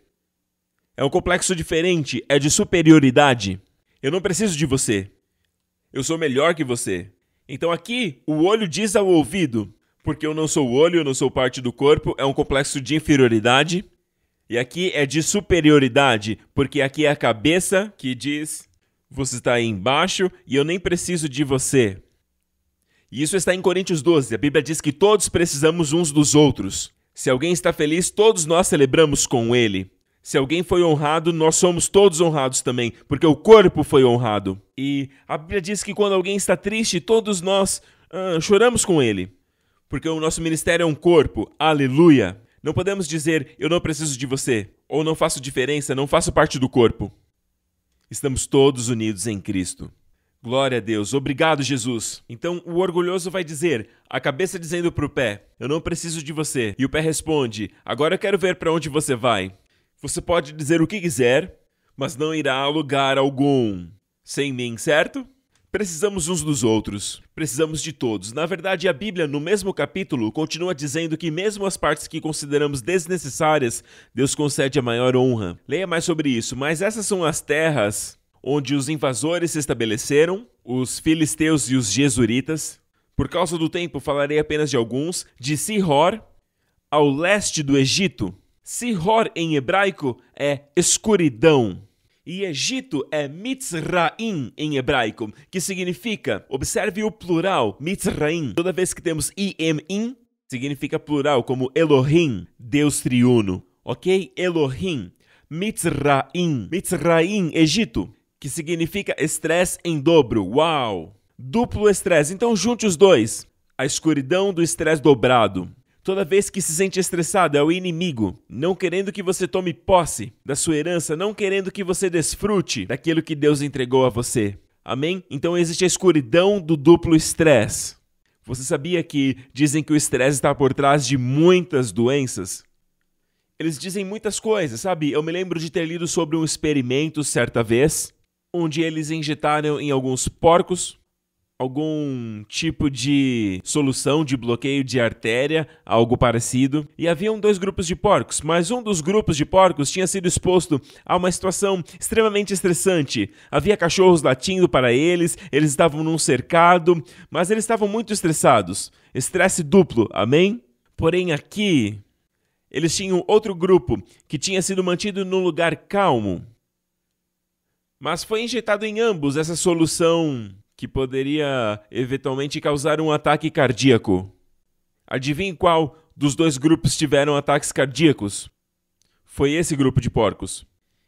É um complexo diferente, é de superioridade. Eu não preciso de você. Eu sou melhor que você. Então aqui, o olho diz ao ouvido, porque eu não sou olho, eu não sou parte do corpo, é um complexo de inferioridade. E aqui é de superioridade, porque aqui é a cabeça que diz: você está aí embaixo e eu nem preciso de você. E isso está em Coríntios 12. A Bíblia diz que todos precisamos uns dos outros. Se alguém está feliz, todos nós celebramos com ele. Se alguém foi honrado, nós somos todos honrados também, porque o corpo foi honrado. E a Bíblia diz que quando alguém está triste, todos nós ah, choramos com ele, porque o nosso ministério é um corpo. Aleluia! Não podemos dizer, eu não preciso de você, ou não faço diferença, não faço parte do corpo. Estamos todos unidos em Cristo. Glória a Deus, obrigado Jesus. Então o orgulhoso vai dizer, a cabeça dizendo para o pé: Eu não preciso de você. E o pé responde: Agora eu quero ver para onde você vai. Você pode dizer o que quiser, mas não irá a lugar algum. Sem mim, certo? Precisamos uns dos outros, precisamos de todos. Na verdade, a Bíblia, no mesmo capítulo, continua dizendo que, mesmo as partes que consideramos desnecessárias, Deus concede a maior honra. Leia mais sobre isso, mas essas são as terras onde os invasores se estabeleceram, os filisteus e os jesuritas. Por causa do tempo, falarei apenas de alguns, de Sihor, ao leste do Egito, Sihor em hebraico é escuridão. E Egito é Mitzraim em hebraico, que significa, observe o plural, Mitzraim. Toda vez que temos im, significa plural, como Elohim, Deus triuno. Ok? Elohim. Mitzraim. Mitzraim, Egito, que significa estresse em dobro. Uau! Duplo estresse. Então junte os dois. A escuridão do estresse dobrado. Toda vez que se sente estressado, é o inimigo, não querendo que você tome posse da sua herança, não querendo que você desfrute daquilo que Deus entregou a você. Amém? Então existe a escuridão do duplo estresse. Você sabia que dizem que o estresse está por trás de muitas doenças? Eles dizem muitas coisas, sabe? Eu me lembro de ter lido sobre um experimento certa vez, onde eles injetaram em alguns porcos algum tipo de solução de bloqueio de artéria, algo parecido. E haviam dois grupos de porcos, mas um dos grupos de porcos tinha sido exposto a uma situação extremamente estressante. Havia cachorros latindo para eles, eles estavam num cercado, mas eles estavam muito estressados. Estresse duplo, amém? Porém, aqui eles tinham outro grupo que tinha sido mantido num lugar calmo. Mas foi injetado em ambos essa solução que poderia eventualmente causar um ataque cardíaco. Adivinhe qual dos dois grupos tiveram ataques cardíacos? Foi esse grupo de porcos.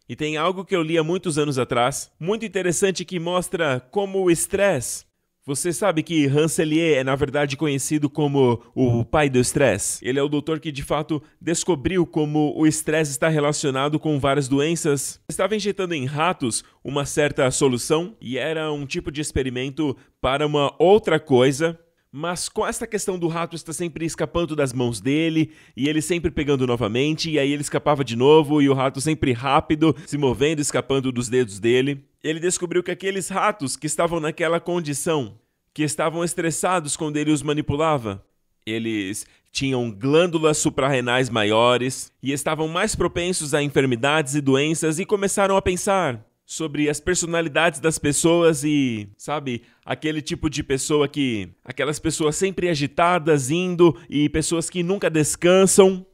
E tem algo que eu li há muitos anos atrás, muito interessante, que mostra como o estresse você sabe que Hans Hanselier é na verdade conhecido como o pai do estresse. Ele é o doutor que de fato descobriu como o estresse está relacionado com várias doenças. Estava injetando em ratos uma certa solução e era um tipo de experimento para uma outra coisa mas com essa questão do rato está sempre escapando das mãos dele, e ele sempre pegando novamente, e aí ele escapava de novo, e o rato sempre rápido, se movendo, escapando dos dedos dele. Ele descobriu que aqueles ratos que estavam naquela condição, que estavam estressados quando ele os manipulava, eles tinham glândulas suprarrenais maiores e estavam mais propensos a enfermidades e doenças e começaram a pensar: sobre as personalidades das pessoas e, sabe, aquele tipo de pessoa que. aquelas pessoas sempre agitadas, indo e pessoas que nunca descansam.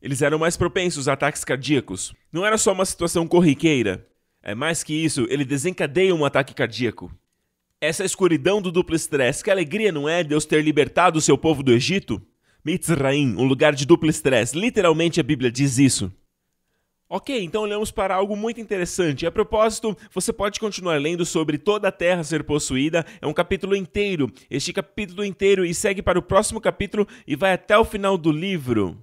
Eles eram mais propensos a ataques cardíacos. Não era só uma situação corriqueira. É mais que isso, ele desencadeia um ataque cardíaco. Essa escuridão do duplo estresse, que alegria não é Deus ter libertado o seu povo do Egito? Mitzraim, um lugar de duplo estresse, literalmente a Bíblia diz isso. Ok, então olhamos para algo muito interessante. A propósito, você pode continuar lendo sobre toda a Terra ser possuída, é um capítulo inteiro. Este capítulo inteiro e segue para o próximo capítulo e vai até o final do livro.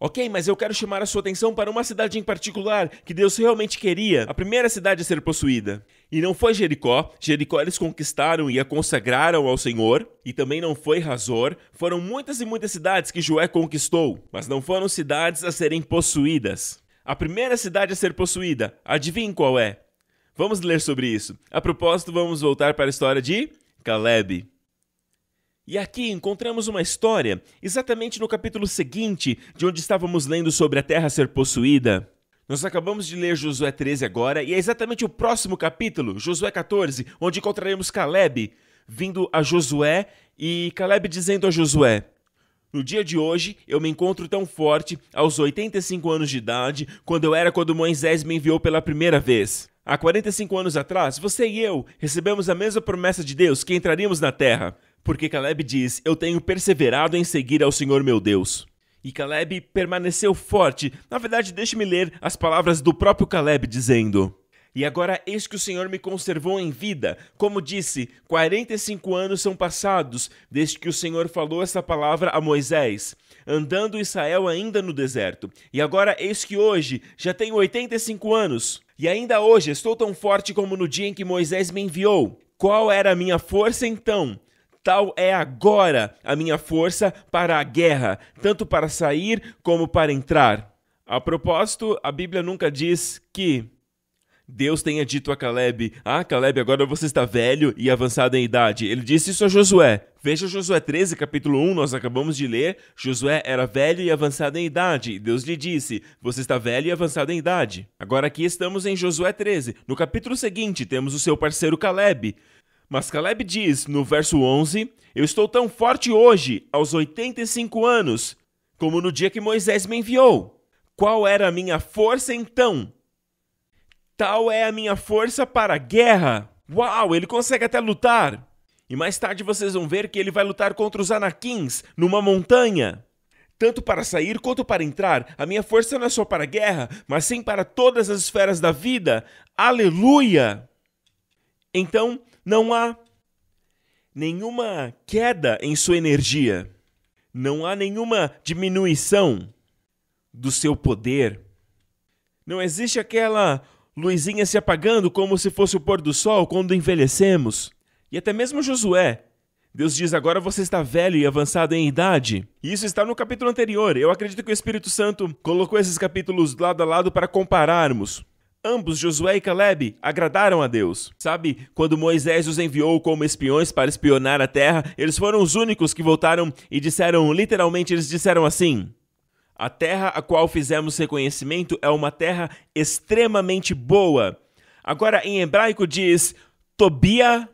Ok, mas eu quero chamar a sua atenção para uma cidade em particular que Deus realmente queria, a primeira cidade a ser possuída. E não foi Jericó, Jericó eles conquistaram e a consagraram ao Senhor, e também não foi Razor, foram muitas e muitas cidades que Joé conquistou, mas não foram cidades a serem possuídas. A primeira cidade a ser possuída, adivinhe qual é? Vamos ler sobre isso. A propósito, vamos voltar para a história de Caleb. E aqui encontramos uma história, exatamente no capítulo seguinte, de onde estávamos lendo sobre a terra ser possuída. Nós acabamos de ler Josué 13 agora, e é exatamente o próximo capítulo, Josué 14, onde encontraremos Caleb vindo a Josué e Caleb dizendo a Josué: no dia de hoje, eu me encontro tão forte aos 85 anos de idade, quando eu era quando Moisés me enviou pela primeira vez. Há 45 anos atrás, você e eu recebemos a mesma promessa de Deus que entraríamos na terra. Porque Caleb diz: Eu tenho perseverado em seguir ao Senhor meu Deus. E Caleb permaneceu forte. Na verdade, deixe-me ler as palavras do próprio Caleb dizendo: e agora eis que o Senhor me conservou em vida. Como disse, 45 anos são passados desde que o Senhor falou essa palavra a Moisés, andando Israel ainda no deserto. E agora eis que hoje já tenho 85 anos. E ainda hoje estou tão forte como no dia em que Moisés me enviou. Qual era a minha força então? tal é agora a minha força para a guerra, tanto para sair como para entrar. A propósito, a Bíblia nunca diz que Deus tenha dito a Caleb: Ah, Caleb, agora você está velho e avançado em idade. Ele disse isso a Josué. Veja Josué 13, capítulo 1, nós acabamos de ler. Josué era velho e avançado em idade. Deus lhe disse: Você está velho e avançado em idade. Agora aqui estamos em Josué 13. No capítulo seguinte, temos o seu parceiro Caleb. Mas Caleb diz, no verso 11: Eu estou tão forte hoje, aos 85 anos, como no dia que Moisés me enviou. Qual era a minha força então? Tal é a minha força para a guerra. Uau, ele consegue até lutar. E mais tarde vocês vão ver que ele vai lutar contra os Anakins numa montanha. Tanto para sair quanto para entrar, a minha força não é só para a guerra, mas sim para todas as esferas da vida. Aleluia! Então, não há nenhuma queda em sua energia, não há nenhuma diminuição do seu poder. Não existe aquela luzinha se apagando como se fosse o pôr do sol quando envelhecemos. E até mesmo Josué. Deus diz: agora você está velho e avançado em idade. isso está no capítulo anterior. Eu acredito que o Espírito Santo colocou esses capítulos lado a lado para compararmos. Ambos, Josué e Caleb, agradaram a Deus. Sabe, quando Moisés os enviou como espiões para espionar a terra, eles foram os únicos que voltaram e disseram, literalmente, eles disseram assim: a terra a qual fizemos reconhecimento é uma terra extremamente boa. Agora, em hebraico diz Tobia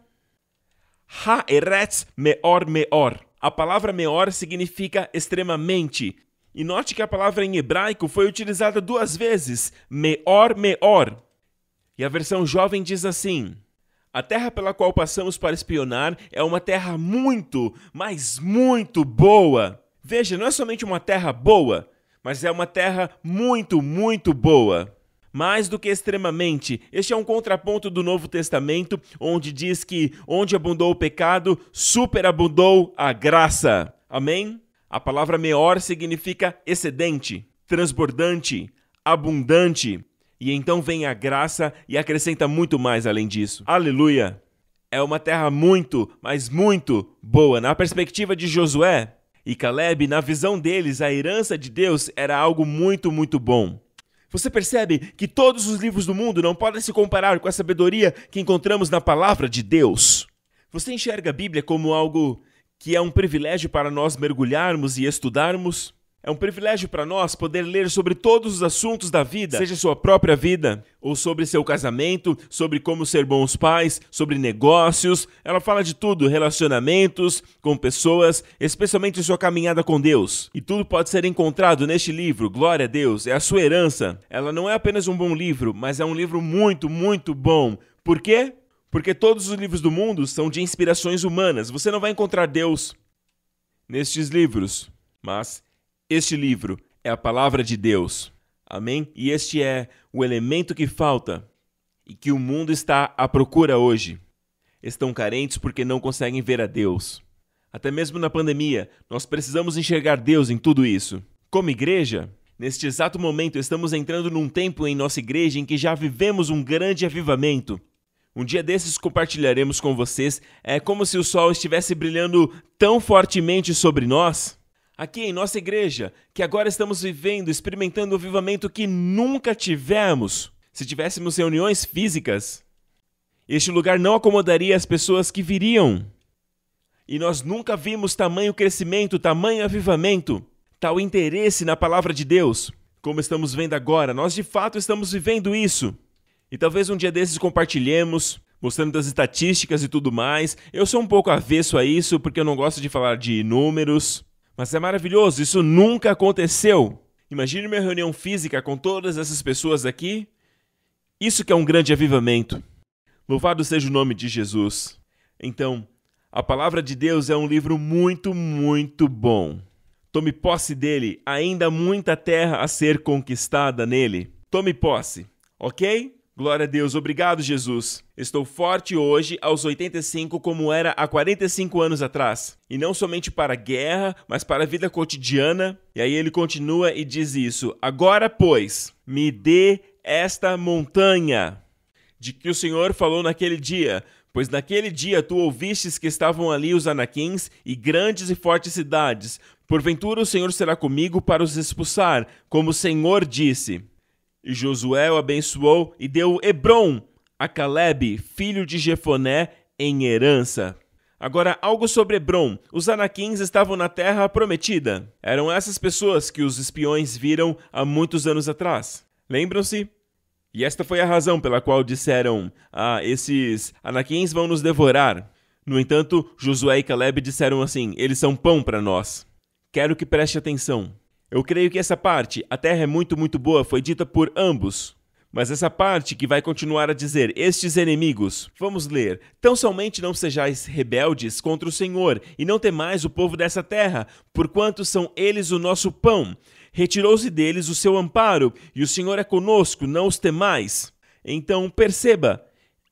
Haeretz Meor Meor. A palavra Meor significa extremamente. E note que a palavra em hebraico foi utilizada duas vezes, Meor Meor. E a versão jovem diz assim: A terra pela qual passamos para espionar é uma terra muito, mas muito boa. Veja, não é somente uma terra boa, mas é uma terra muito, muito boa. Mais do que extremamente, este é um contraponto do Novo Testamento, onde diz que onde abundou o pecado, superabundou a graça. Amém? A palavra maior significa excedente, transbordante, abundante. E então vem a graça e acrescenta muito mais além disso. Aleluia! É uma terra muito, mas muito boa. Na perspectiva de Josué, e Caleb, na visão deles, a herança de Deus era algo muito, muito bom. Você percebe que todos os livros do mundo não podem se comparar com a sabedoria que encontramos na palavra de Deus. Você enxerga a Bíblia como algo que é um privilégio para nós mergulharmos e estudarmos? É um privilégio para nós poder ler sobre todos os assuntos da vida, seja sua própria vida, ou sobre seu casamento, sobre como ser bons pais, sobre negócios. Ela fala de tudo, relacionamentos com pessoas, especialmente sua caminhada com Deus. E tudo pode ser encontrado neste livro. Glória a Deus, é a sua herança. Ela não é apenas um bom livro, mas é um livro muito, muito bom. Por quê? Porque todos os livros do mundo são de inspirações humanas. Você não vai encontrar Deus nestes livros, mas este livro é a palavra de Deus. Amém? E este é o elemento que falta e que o mundo está à procura hoje. Estão carentes porque não conseguem ver a Deus. Até mesmo na pandemia, nós precisamos enxergar Deus em tudo isso. Como igreja, neste exato momento estamos entrando num tempo em nossa igreja em que já vivemos um grande avivamento. Um dia desses compartilharemos com vocês, é como se o sol estivesse brilhando tão fortemente sobre nós aqui em nossa igreja, que agora estamos vivendo, experimentando o um avivamento que nunca tivemos. Se tivéssemos reuniões físicas, este lugar não acomodaria as pessoas que viriam. E nós nunca vimos tamanho crescimento, tamanho avivamento, tal interesse na palavra de Deus, como estamos vendo agora. Nós de fato estamos vivendo isso. E talvez um dia desses compartilhemos, mostrando as estatísticas e tudo mais. Eu sou um pouco avesso a isso, porque eu não gosto de falar de números. Mas é maravilhoso, isso nunca aconteceu. Imagine uma reunião física com todas essas pessoas aqui. Isso que é um grande avivamento. Louvado seja o nome de Jesus. Então, a palavra de Deus é um livro muito, muito bom. Tome posse dele, ainda muita terra a ser conquistada nele. Tome posse, ok? Glória a Deus, obrigado, Jesus. Estou forte hoje, aos 85, como era há 45 anos atrás. E não somente para a guerra, mas para a vida cotidiana. E aí ele continua e diz isso: Agora, pois, me dê esta montanha. De que o Senhor falou naquele dia. Pois naquele dia tu ouvistes que estavam ali os anaquins e grandes e fortes cidades. Porventura o Senhor será comigo para os expulsar, como o Senhor disse. E Josué o abençoou e deu Hebron a Caleb, filho de Jefoné, em herança. Agora, algo sobre Hebron. Os anaquins estavam na terra prometida. Eram essas pessoas que os espiões viram há muitos anos atrás. Lembram-se? E esta foi a razão pela qual disseram: Ah, esses anaquins vão nos devorar. No entanto, Josué e Caleb disseram assim: Eles são pão para nós. Quero que preste atenção. Eu creio que essa parte, a terra é muito, muito boa, foi dita por ambos. Mas essa parte que vai continuar a dizer estes inimigos, vamos ler: Tão somente não sejais rebeldes contra o Senhor, e não temais o povo dessa terra, porquanto são eles o nosso pão. Retirou-se deles o seu amparo, e o Senhor é conosco, não os temais. Então perceba,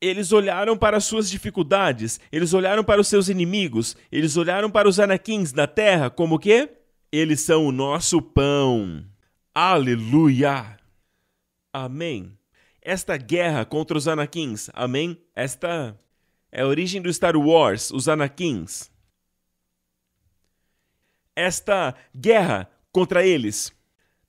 eles olharam para as suas dificuldades, eles olharam para os seus inimigos, eles olharam para os anaquins da terra como que eles são o nosso pão. Aleluia! Amém. Esta guerra contra os Anakins, amém? Esta é a origem do Star Wars, os Anakins. Esta guerra contra eles.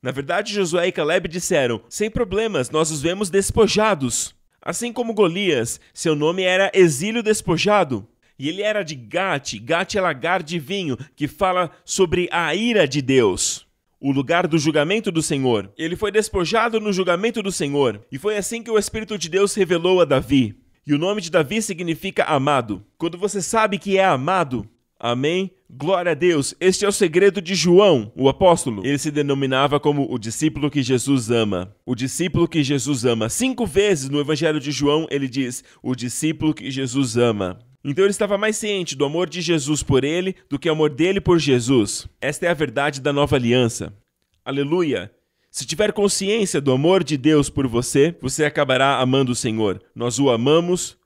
Na verdade, Josué e Caleb disseram: Sem problemas, nós os vemos despojados. Assim como Golias, seu nome era Exílio Despojado. E ele era de Gate, Gate é lagar de vinho, que fala sobre a ira de Deus o lugar do julgamento do Senhor. Ele foi despojado no julgamento do Senhor, e foi assim que o Espírito de Deus revelou a Davi. E o nome de Davi significa amado. Quando você sabe que é amado, amém? Glória a Deus. Este é o segredo de João, o apóstolo. Ele se denominava como o discípulo que Jesus ama. O discípulo que Jesus ama. Cinco vezes no Evangelho de João ele diz: o discípulo que Jesus ama. Então ele estava mais ciente do amor de Jesus por ele do que o amor dele por Jesus. Esta é a verdade da nova aliança. Aleluia! Se tiver consciência do amor de Deus por você, você acabará amando o Senhor. Nós o amamos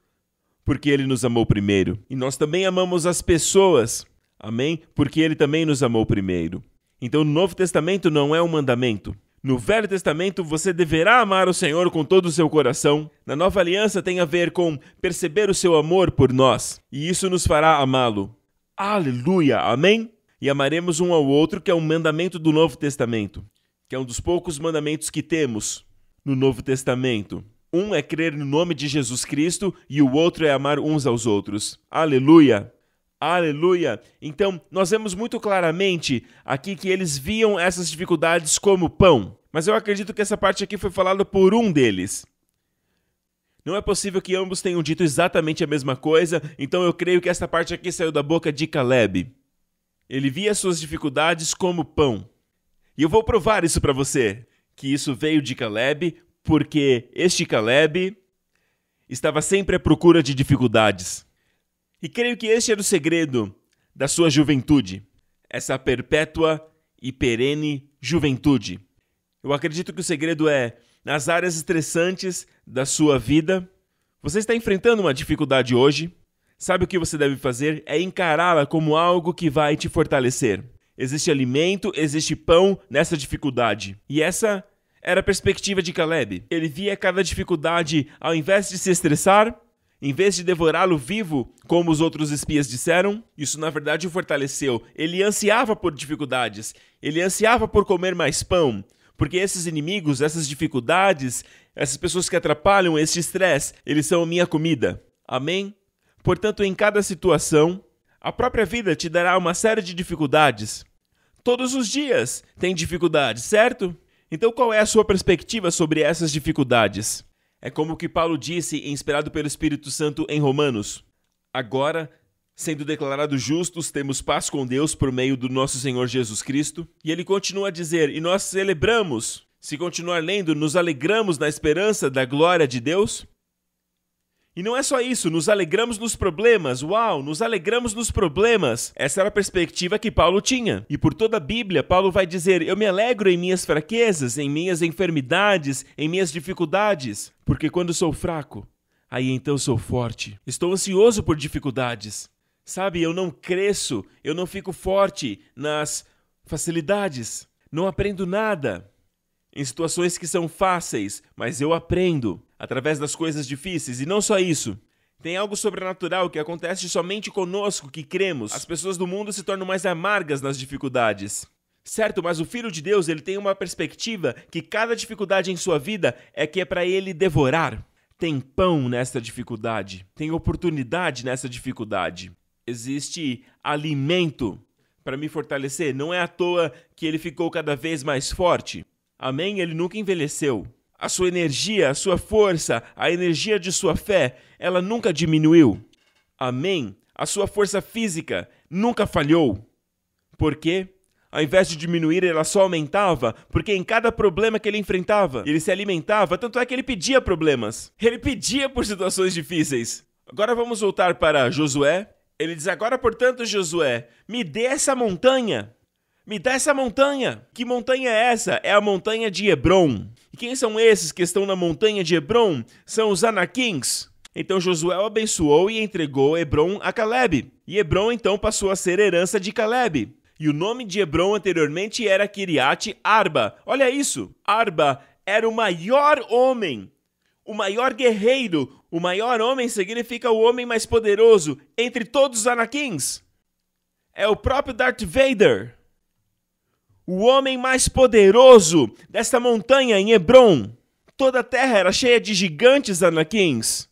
porque ele nos amou primeiro. E nós também amamos as pessoas, amém? Porque ele também nos amou primeiro. Então o Novo Testamento não é um mandamento, no Velho Testamento, você deverá amar o Senhor com todo o seu coração. Na Nova Aliança tem a ver com perceber o seu amor por nós, e isso nos fará amá-lo. Aleluia! Amém? E amaremos um ao outro, que é um mandamento do Novo Testamento, que é um dos poucos mandamentos que temos no Novo Testamento. Um é crer no nome de Jesus Cristo e o outro é amar uns aos outros. Aleluia! Aleluia! Então, nós vemos muito claramente aqui que eles viam essas dificuldades como pão. Mas eu acredito que essa parte aqui foi falada por um deles. Não é possível que ambos tenham dito exatamente a mesma coisa, então eu creio que essa parte aqui saiu da boca de Caleb. Ele via suas dificuldades como pão. E eu vou provar isso para você, que isso veio de Caleb, porque este Caleb estava sempre à procura de dificuldades. E creio que este era o segredo da sua juventude, essa perpétua e perene juventude. Eu acredito que o segredo é nas áreas estressantes da sua vida. Você está enfrentando uma dificuldade hoje? Sabe o que você deve fazer? É encará-la como algo que vai te fortalecer. Existe alimento, existe pão nessa dificuldade. E essa era a perspectiva de Caleb. Ele via cada dificuldade, ao invés de se estressar, em vez de devorá-lo vivo, como os outros espias disseram, isso na verdade o fortaleceu. Ele ansiava por dificuldades, ele ansiava por comer mais pão, porque esses inimigos, essas dificuldades, essas pessoas que atrapalham esse estresse, eles são minha comida. Amém? Portanto, em cada situação, a própria vida te dará uma série de dificuldades. Todos os dias tem dificuldades, certo? Então, qual é a sua perspectiva sobre essas dificuldades? É como o que Paulo disse, inspirado pelo Espírito Santo em Romanos. Agora, sendo declarados justos, temos paz com Deus por meio do nosso Senhor Jesus Cristo. E ele continua a dizer: E nós celebramos, se continuar lendo, nos alegramos na esperança da glória de Deus. E não é só isso, nos alegramos nos problemas. Uau, nos alegramos nos problemas. Essa era a perspectiva que Paulo tinha. E por toda a Bíblia, Paulo vai dizer: Eu me alegro em minhas fraquezas, em minhas enfermidades, em minhas dificuldades, porque quando sou fraco, aí então sou forte. Estou ansioso por dificuldades. Sabe, eu não cresço, eu não fico forte nas facilidades. Não aprendo nada em situações que são fáceis, mas eu aprendo através das coisas difíceis. E não só isso. Tem algo sobrenatural que acontece somente conosco que cremos. As pessoas do mundo se tornam mais amargas nas dificuldades. Certo, mas o filho de Deus, ele tem uma perspectiva que cada dificuldade em sua vida é que é para ele devorar. Tem pão nessa dificuldade, tem oportunidade nessa dificuldade. Existe alimento para me fortalecer. Não é à toa que ele ficou cada vez mais forte. Amém? Ele nunca envelheceu. A sua energia, a sua força, a energia de sua fé, ela nunca diminuiu. Amém? A sua força física nunca falhou. Por quê? Ao invés de diminuir, ela só aumentava, porque em cada problema que ele enfrentava, ele se alimentava, tanto é que ele pedia problemas. Ele pedia por situações difíceis. Agora vamos voltar para Josué. Ele diz: Agora, portanto, Josué, me dê essa montanha. Me dá essa montanha. Que montanha é essa? É a montanha de Hebron. E quem são esses que estão na montanha de Hebron? São os Anakins. Então Josué o abençoou e entregou Hebron a Caleb. E Hebron então passou a ser herança de Caleb. E o nome de Hebron anteriormente era Kiriat Arba. Olha isso! Arba era o maior homem, o maior guerreiro. O maior homem significa o homem mais poderoso entre todos os Anakins. É o próprio Darth Vader o homem mais poderoso desta montanha em Hebron. Toda a terra era cheia de gigantes anaquins.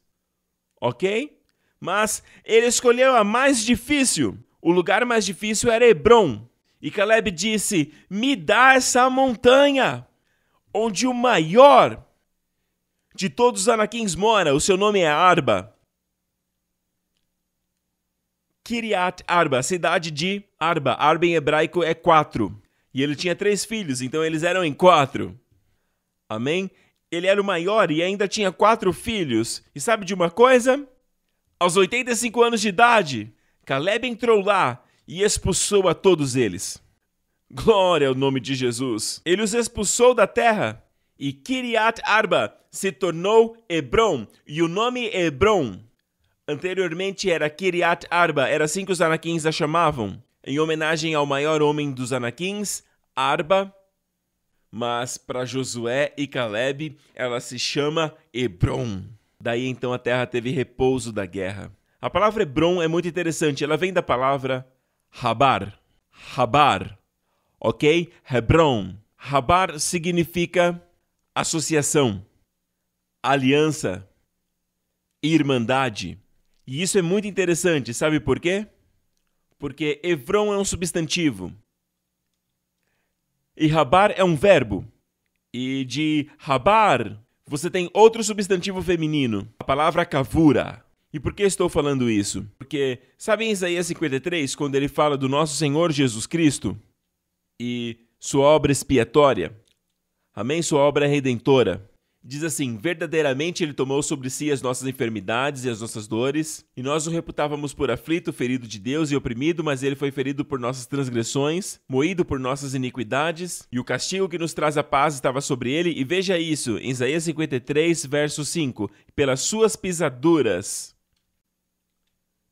Ok? Mas ele escolheu a mais difícil. O lugar mais difícil era Hebron. E Caleb disse: Me dá essa montanha, onde o maior de todos os anaquins mora. O seu nome é Arba. Kiriat Arba, cidade de Arba. Arba em hebraico é quatro. E ele tinha três filhos, então eles eram em quatro. Amém? Ele era o maior e ainda tinha quatro filhos. E sabe de uma coisa? Aos 85 anos de idade, Caleb entrou lá e expulsou a todos eles. Glória ao nome de Jesus. Ele os expulsou da terra e Kiriat Arba se tornou Hebron, e o nome Hebron anteriormente era Kiriat Arba, era assim que os anaquins a chamavam em homenagem ao maior homem dos Anakins, Arba, mas para Josué e Caleb ela se chama Hebron. Daí então a terra teve repouso da guerra. A palavra Hebron é muito interessante, ela vem da palavra Rabar. Rabar, ok? Hebron. Rabar significa associação, aliança, irmandade. E isso é muito interessante, sabe por quê? porque Evron é um substantivo. E rabar é um verbo. E de rabar, você tem outro substantivo feminino, a palavra cavura. E por que estou falando isso? Porque sabe em Isaías 53, quando ele fala do nosso Senhor Jesus Cristo e sua obra expiatória? Amém? Sua obra redentora. Diz assim: Verdadeiramente ele tomou sobre si as nossas enfermidades e as nossas dores, e nós o reputávamos por aflito, ferido de Deus e oprimido, mas ele foi ferido por nossas transgressões, moído por nossas iniquidades, e o castigo que nos traz a paz estava sobre ele. E veja isso, em Isaías 53, verso 5: Pelas suas pisaduras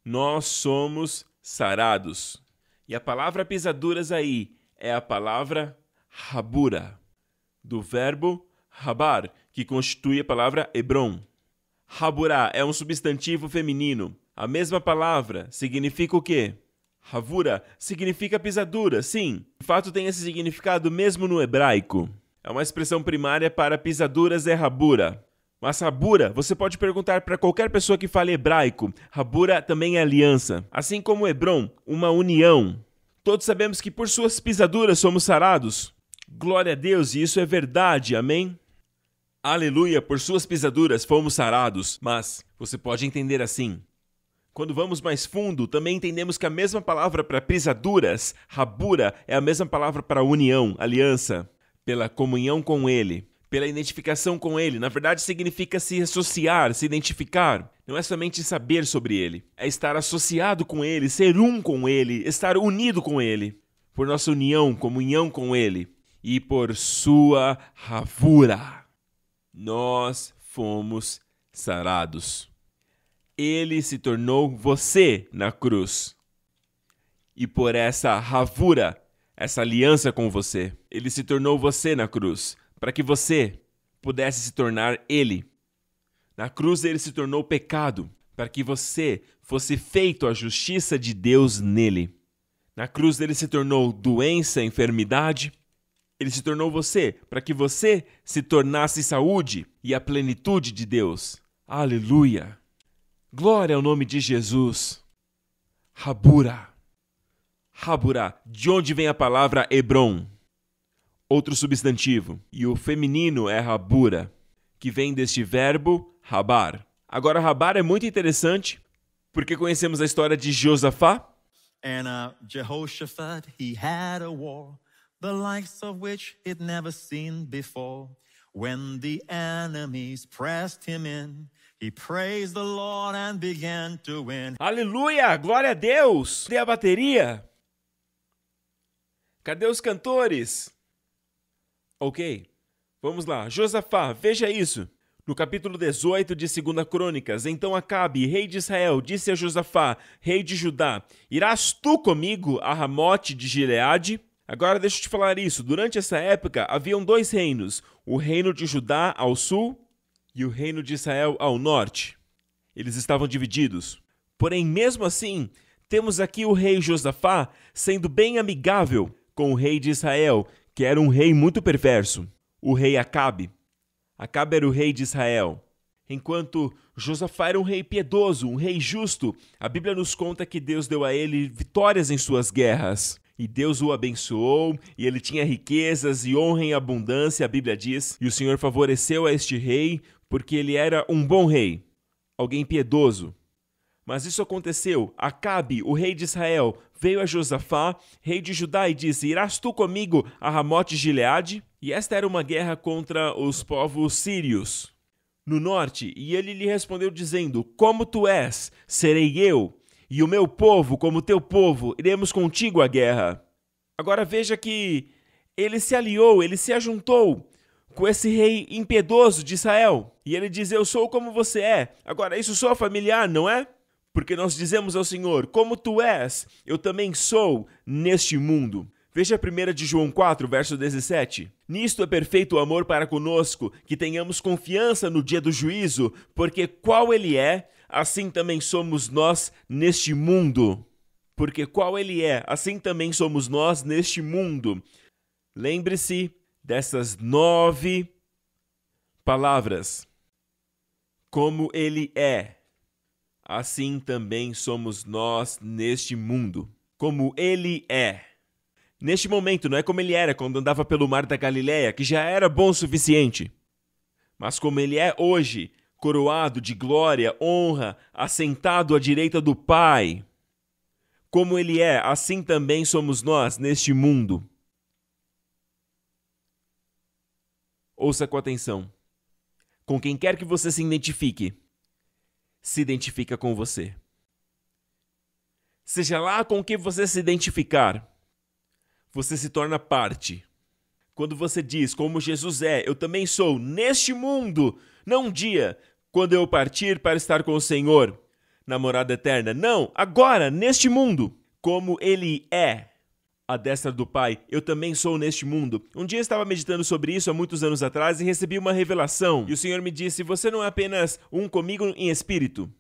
nós somos sarados. E a palavra pisaduras aí é a palavra rabura, do verbo rabar que constitui a palavra Hebron. Haburá é um substantivo feminino. A mesma palavra significa o quê? Ravura significa pisadura, sim. De fato, tem esse significado mesmo no hebraico. É uma expressão primária para pisaduras é rabura. Mas rabura, você pode perguntar para qualquer pessoa que fale hebraico. Rabura também é aliança. Assim como Hebron, uma união. Todos sabemos que por suas pisaduras somos sarados. Glória a Deus, e isso é verdade, amém? Aleluia, por suas pisaduras fomos sarados. Mas você pode entender assim. Quando vamos mais fundo, também entendemos que a mesma palavra para pisaduras, rabura, é a mesma palavra para união, aliança, pela comunhão com ele, pela identificação com ele. Na verdade, significa se associar, se identificar. Não é somente saber sobre ele, é estar associado com ele, ser um com ele, estar unido com ele, por nossa união, comunhão com ele e por sua ravura nós fomos sarados. Ele se tornou você na cruz. E por essa ravura, essa aliança com você, ele se tornou você na cruz, para que você pudesse se tornar ele. Na cruz ele se tornou pecado, para que você fosse feito a justiça de Deus nele. Na cruz ele se tornou doença, enfermidade, ele se tornou você para que você se tornasse saúde e a plenitude de Deus. Aleluia! Glória ao nome de Jesus. Rabura. Rabura, de onde vem a palavra Hebron? Outro substantivo, e o feminino é rabura, que vem deste verbo rabar. Agora, rabar é muito interessante porque conhecemos a história de Josafá. And, uh, the likes of which it never seen before. When the enemies pressed him in, he praised the Lord and began to win. Aleluia! Glória a Deus! Cadê a bateria? Cadê os cantores? Ok, vamos lá. Josafá, veja isso. No capítulo 18 de 2 Crônicas, então Acabe, rei de Israel, disse a Josafá, rei de Judá: Irás tu comigo a Ramote de Gileade? Agora deixa eu te falar isso. Durante essa época haviam dois reinos: o reino de Judá ao sul e o reino de Israel ao norte. Eles estavam divididos. Porém, mesmo assim, temos aqui o rei Josafá sendo bem amigável com o rei de Israel, que era um rei muito perverso, o rei Acabe. Acabe era o rei de Israel. Enquanto Josafá era um rei piedoso, um rei justo, a Bíblia nos conta que Deus deu a ele vitórias em suas guerras. E Deus o abençoou, e ele tinha riquezas e honra em abundância, a Bíblia diz. E o Senhor favoreceu a este rei, porque ele era um bom rei, alguém piedoso. Mas isso aconteceu. Acabe, o rei de Israel, veio a Josafá, rei de Judá, e disse: Irás tu comigo a Ramote de Gileade? E esta era uma guerra contra os povos sírios no norte. E ele lhe respondeu, dizendo: Como tu és, serei eu e o meu povo como teu povo, iremos contigo à guerra. Agora veja que ele se aliou, ele se ajuntou com esse rei impiedoso de Israel. E ele diz: Eu sou como você é. Agora, isso só familiar, não é? Porque nós dizemos ao Senhor: Como tu és, eu também sou neste mundo. Veja a 1 de João 4, verso 17. Nisto é perfeito o amor para conosco, que tenhamos confiança no dia do juízo, porque qual ele é, assim também somos nós neste mundo. Porque qual ele é, assim também somos nós neste mundo. Lembre-se dessas nove palavras. Como ele é, assim também somos nós neste mundo. Como ele é. Neste momento, não é como ele era quando andava pelo mar da Galileia, que já era bom o suficiente. Mas como ele é hoje, coroado de glória, honra, assentado à direita do Pai. Como Ele é, assim também somos nós neste mundo. Ouça com atenção. Com quem quer que você se identifique, se identifica com você. Seja lá com que você se identificar, você se torna parte. Quando você diz, como Jesus é, eu também sou neste mundo, não um dia, quando eu partir para estar com o Senhor na morada eterna. Não, agora, neste mundo, como ele é. A destra do Pai, eu também sou neste mundo. Um dia eu estava meditando sobre isso há muitos anos atrás e recebi uma revelação. E o Senhor me disse: Você não é apenas um comigo em espírito.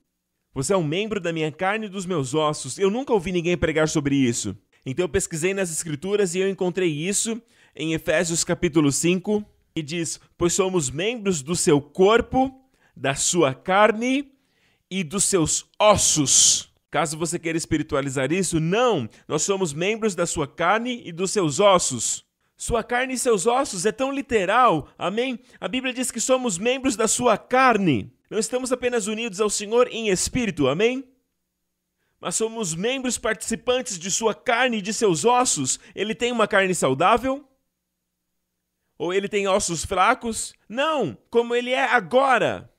Você é um membro da minha carne e dos meus ossos. Eu nunca ouvi ninguém pregar sobre isso. Então eu pesquisei nas Escrituras e eu encontrei isso em Efésios capítulo 5, e diz: Pois somos membros do seu corpo da sua carne e dos seus ossos. Caso você queira espiritualizar isso, não, nós somos membros da sua carne e dos seus ossos. Sua carne e seus ossos é tão literal, amém? A Bíblia diz que somos membros da sua carne. Não estamos apenas unidos ao Senhor em espírito, amém? Mas somos membros participantes de sua carne e de seus ossos. Ele tem uma carne saudável? Ou ele tem ossos fracos? Não, como ele é agora.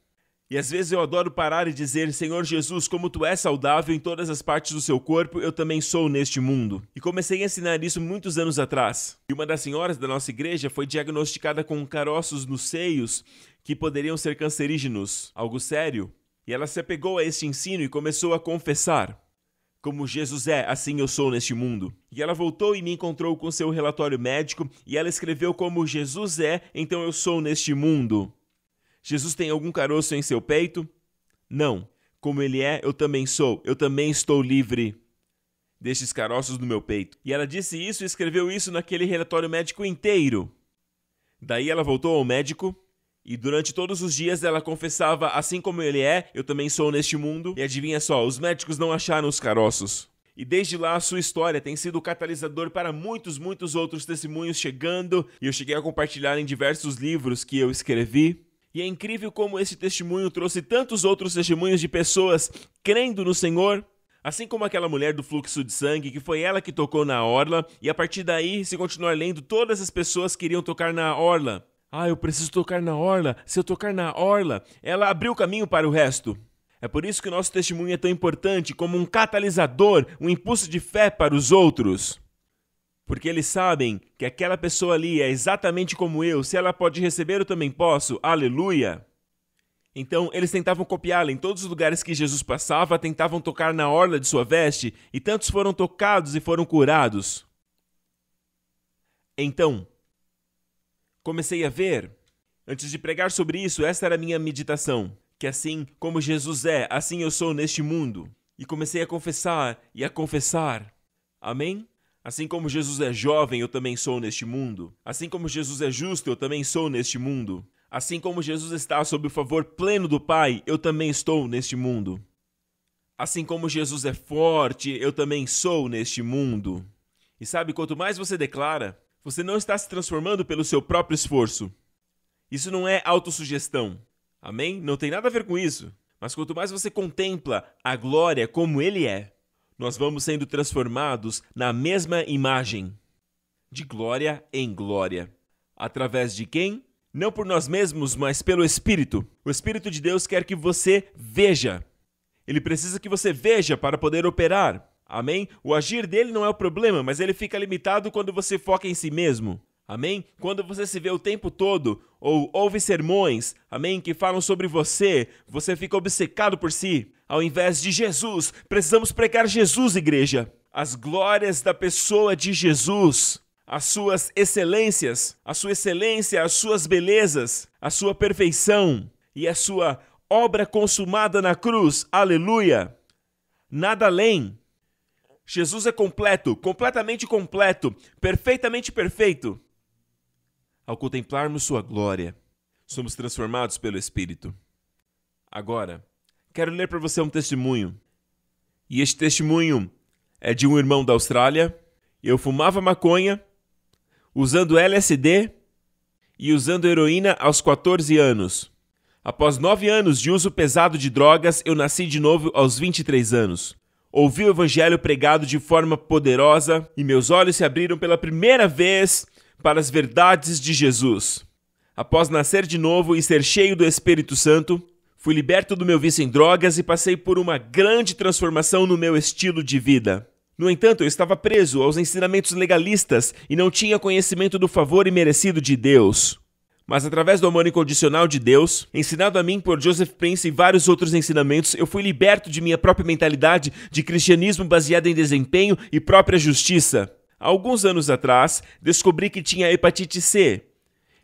E às vezes eu adoro parar e dizer: Senhor Jesus, como tu és saudável em todas as partes do seu corpo, eu também sou neste mundo. E comecei a ensinar isso muitos anos atrás. E uma das senhoras da nossa igreja foi diagnosticada com caroços nos seios que poderiam ser cancerígenos, algo sério. E ela se apegou a este ensino e começou a confessar. Como Jesus é, assim eu sou neste mundo. E ela voltou e me encontrou com seu relatório médico, e ela escreveu como Jesus é, então eu sou neste mundo. Jesus tem algum caroço em seu peito? Não. Como ele é, eu também sou, eu também estou livre destes caroços do meu peito. E ela disse isso e escreveu isso naquele relatório médico inteiro. Daí ela voltou ao médico e durante todos os dias ela confessava: Assim como ele é, eu também sou neste mundo. E adivinha só, os médicos não acharam os caroços. E desde lá a sua história tem sido catalisador para muitos, muitos outros testemunhos chegando, e eu cheguei a compartilhar em diversos livros que eu escrevi. E é incrível como esse testemunho trouxe tantos outros testemunhos de pessoas crendo no Senhor. Assim como aquela mulher do fluxo de sangue, que foi ela que tocou na orla, e a partir daí, se continuar lendo, todas as pessoas queriam tocar na orla. Ah, eu preciso tocar na orla. Se eu tocar na orla, ela abriu o caminho para o resto. É por isso que o nosso testemunho é tão importante como um catalisador, um impulso de fé para os outros porque eles sabem que aquela pessoa ali é exatamente como eu, se ela pode receber, eu também posso. Aleluia! Então, eles tentavam copiá-la em todos os lugares que Jesus passava, tentavam tocar na orla de sua veste, e tantos foram tocados e foram curados. Então, comecei a ver. Antes de pregar sobre isso, esta era a minha meditação: que assim como Jesus é, assim eu sou neste mundo. E comecei a confessar e a confessar. Amém? Assim como Jesus é jovem, eu também sou neste mundo. Assim como Jesus é justo, eu também sou neste mundo. Assim como Jesus está sob o favor pleno do Pai, eu também estou neste mundo. Assim como Jesus é forte, eu também sou neste mundo. E sabe, quanto mais você declara, você não está se transformando pelo seu próprio esforço. Isso não é autossugestão. Amém? Não tem nada a ver com isso. Mas quanto mais você contempla a glória como ele é, nós vamos sendo transformados na mesma imagem, de glória em glória. Através de quem? Não por nós mesmos, mas pelo Espírito. O Espírito de Deus quer que você veja. Ele precisa que você veja para poder operar. Amém? O agir dele não é o problema, mas ele fica limitado quando você foca em si mesmo. Amém? Quando você se vê o tempo todo ou ouve sermões, amém, que falam sobre você, você fica obcecado por si. Ao invés de Jesus, precisamos pregar Jesus, igreja. As glórias da pessoa de Jesus, as suas excelências, a sua excelência, as suas belezas, a sua perfeição e a sua obra consumada na cruz. Aleluia! Nada além. Jesus é completo, completamente completo, perfeitamente perfeito. Ao contemplarmos Sua glória, somos transformados pelo Espírito. Agora, quero ler para você um testemunho. E este testemunho é de um irmão da Austrália. Eu fumava maconha, usando LSD e usando heroína aos 14 anos. Após nove anos de uso pesado de drogas, eu nasci de novo aos 23 anos. Ouvi o evangelho pregado de forma poderosa e meus olhos se abriram pela primeira vez para as verdades de Jesus. Após nascer de novo e ser cheio do Espírito Santo, fui liberto do meu vício em drogas e passei por uma grande transformação no meu estilo de vida. No entanto, eu estava preso aos ensinamentos legalistas e não tinha conhecimento do favor imerecido de Deus. Mas através do amor incondicional de Deus, ensinado a mim por Joseph Prince e vários outros ensinamentos, eu fui liberto de minha própria mentalidade de cristianismo baseado em desempenho e própria justiça alguns anos atrás, descobri que tinha hepatite C,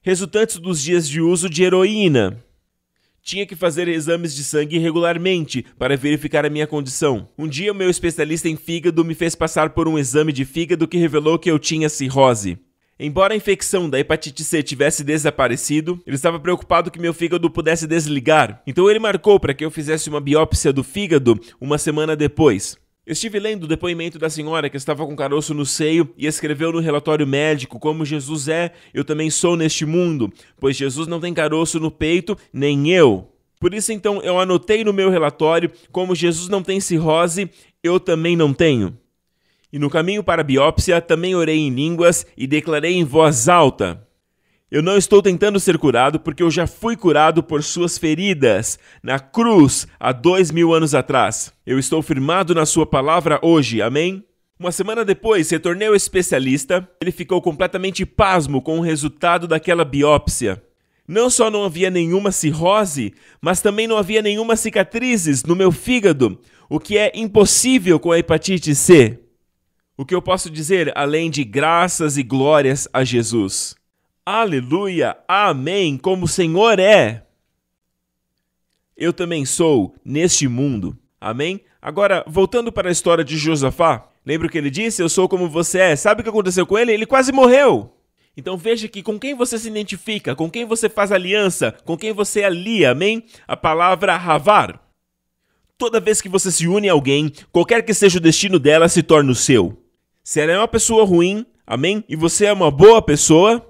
resultante dos dias de uso de heroína. Tinha que fazer exames de sangue regularmente para verificar a minha condição. Um dia, o meu especialista em fígado me fez passar por um exame de fígado que revelou que eu tinha cirrose. Embora a infecção da hepatite C tivesse desaparecido, ele estava preocupado que meu fígado pudesse desligar. Então ele marcou para que eu fizesse uma biópsia do fígado uma semana depois. Estive lendo o depoimento da senhora que estava com caroço no seio e escreveu no relatório médico como Jesus é, eu também sou neste mundo, pois Jesus não tem caroço no peito, nem eu. Por isso então eu anotei no meu relatório como Jesus não tem cirrose, eu também não tenho. E no caminho para a biópsia também orei em línguas e declarei em voz alta: eu não estou tentando ser curado porque eu já fui curado por suas feridas na cruz há dois mil anos atrás. Eu estou firmado na sua palavra hoje, amém? Uma semana depois, retornei ao especialista. Ele ficou completamente pasmo com o resultado daquela biópsia. Não só não havia nenhuma cirrose, mas também não havia nenhuma cicatrizes no meu fígado, o que é impossível com a hepatite C. O que eu posso dizer além de graças e glórias a Jesus? Aleluia, Amém, como o Senhor é. Eu também sou neste mundo. Amém? Agora, voltando para a história de Josafá, lembra o que ele disse? Eu sou como você é. Sabe o que aconteceu com ele? Ele quase morreu. Então veja que com quem você se identifica, com quem você faz aliança, com quem você alia, amém? A palavra ravar. Toda vez que você se une a alguém, qualquer que seja o destino dela se torna o seu. Se ela é uma pessoa ruim, amém? E você é uma boa pessoa,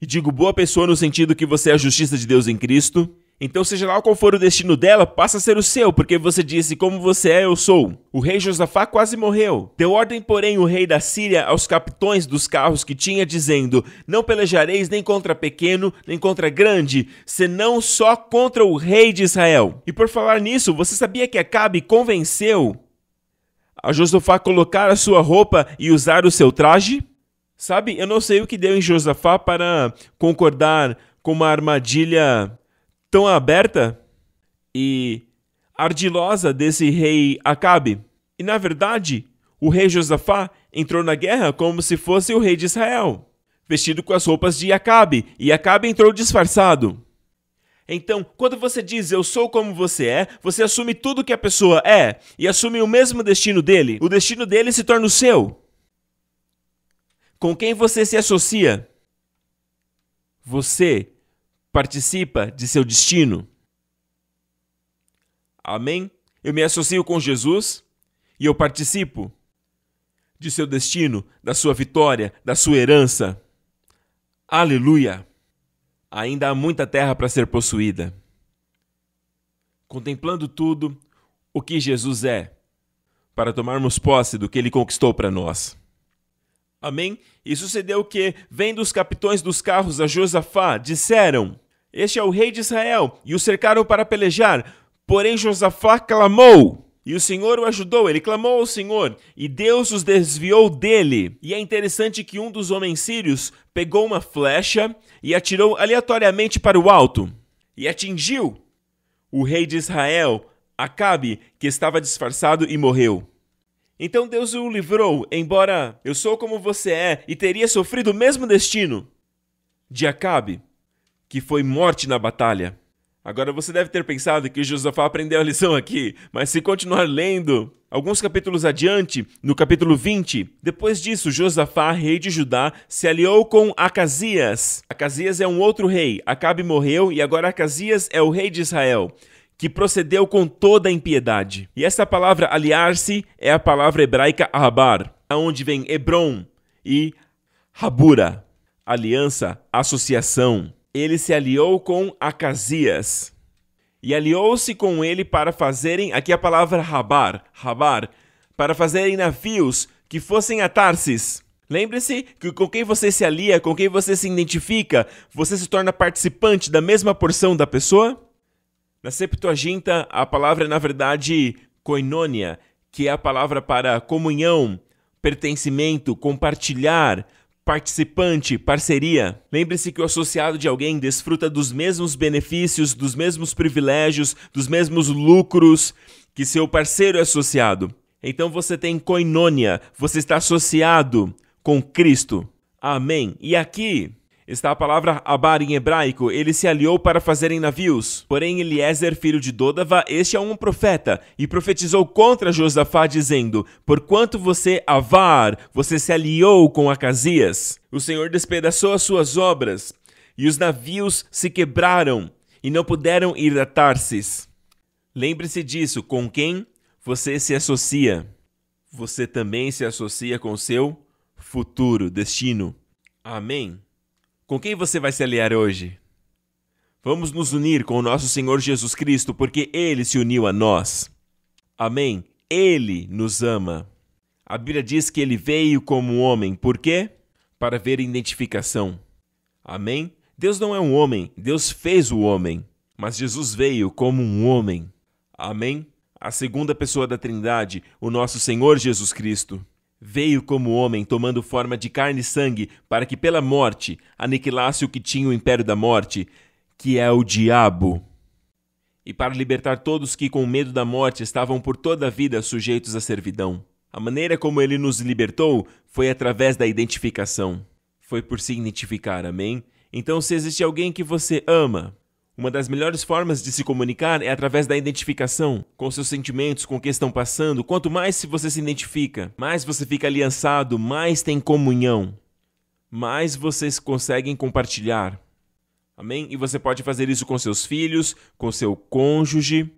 e digo boa pessoa no sentido que você é a justiça de Deus em Cristo, então, seja lá qual for o destino dela, passa a ser o seu, porque você disse: Como você é, eu sou. O rei Josafá quase morreu. Deu ordem, porém, o rei da Síria aos capitões dos carros que tinha, dizendo: Não pelejareis nem contra pequeno, nem contra grande, senão só contra o rei de Israel. E por falar nisso, você sabia que Acabe convenceu a Josafá colocar a sua roupa e usar o seu traje? Sabe, eu não sei o que deu em Josafá para concordar com uma armadilha tão aberta e ardilosa desse rei Acabe. E na verdade, o rei Josafá entrou na guerra como se fosse o rei de Israel, vestido com as roupas de Acabe, e Acabe entrou disfarçado. Então, quando você diz eu sou como você é, você assume tudo que a pessoa é e assume o mesmo destino dele. O destino dele se torna o seu. Com quem você se associa? Você participa de seu destino? Amém? Eu me associo com Jesus e eu participo de seu destino, da sua vitória, da sua herança. Aleluia! Ainda há muita terra para ser possuída. Contemplando tudo o que Jesus é, para tomarmos posse do que ele conquistou para nós. Amém? E sucedeu que, vendo os capitões dos carros a Josafá, disseram: Este é o rei de Israel, e o cercaram para pelejar. Porém, Josafá clamou. E o Senhor o ajudou, ele clamou ao Senhor, e Deus os desviou dele. E é interessante que um dos homens sírios pegou uma flecha e atirou aleatoriamente para o alto, e atingiu o rei de Israel, Acabe, que estava disfarçado e morreu. Então Deus o livrou, embora eu sou como você é e teria sofrido o mesmo destino de Acabe, que foi morte na batalha. Agora você deve ter pensado que Josafá aprendeu a lição aqui, mas se continuar lendo alguns capítulos adiante, no capítulo 20, depois disso, Josafá, rei de Judá, se aliou com Acasias. Acasias é um outro rei, Acabe morreu e agora Acasias é o rei de Israel que procedeu com toda a impiedade. E essa palavra aliar-se é a palavra hebraica ahabar, onde vem Hebron e Rabura, aliança, associação. Ele se aliou com Acasias e aliou-se com ele para fazerem, aqui é a palavra rabar, rabar, para fazerem navios que fossem a Tarsis. Lembre-se que com quem você se alia, com quem você se identifica, você se torna participante da mesma porção da pessoa? Na Septuaginta, a palavra é, na verdade, koinonia, que é a palavra para comunhão, pertencimento, compartilhar, participante, parceria. Lembre-se que o associado de alguém desfruta dos mesmos benefícios, dos mesmos privilégios, dos mesmos lucros que seu parceiro é associado. Então você tem koinonia, você está associado com Cristo. Amém. E aqui está a palavra Abar em hebraico, ele se aliou para fazerem navios. Porém, Eliezer, filho de Dodava, este é um profeta, e profetizou contra Josafá, dizendo: Porquanto você, Avar, você se aliou com Acasias. O Senhor despedaçou as suas obras, e os navios se quebraram, e não puderam ir a Tarsis. Lembre-se disso, com quem você se associa. Você também se associa com seu futuro destino. Amém. Com quem você vai se aliar hoje? Vamos nos unir com o nosso Senhor Jesus Cristo, porque ele se uniu a nós. Amém. Ele nos ama. A Bíblia diz que ele veio como homem, por quê? Para ver identificação. Amém? Deus não é um homem, Deus fez o homem, mas Jesus veio como um homem. Amém? A segunda pessoa da Trindade, o nosso Senhor Jesus Cristo. Veio como homem, tomando forma de carne e sangue, para que pela morte aniquilasse o que tinha o império da morte, que é o diabo. E para libertar todos que, com medo da morte, estavam por toda a vida sujeitos à servidão. A maneira como ele nos libertou foi através da identificação. Foi por se identificar, amém? Então, se existe alguém que você ama, uma das melhores formas de se comunicar é através da identificação, com seus sentimentos, com o que estão passando. Quanto mais você se identifica, mais você fica aliançado, mais tem comunhão, mais vocês conseguem compartilhar. Amém? E você pode fazer isso com seus filhos, com seu cônjuge.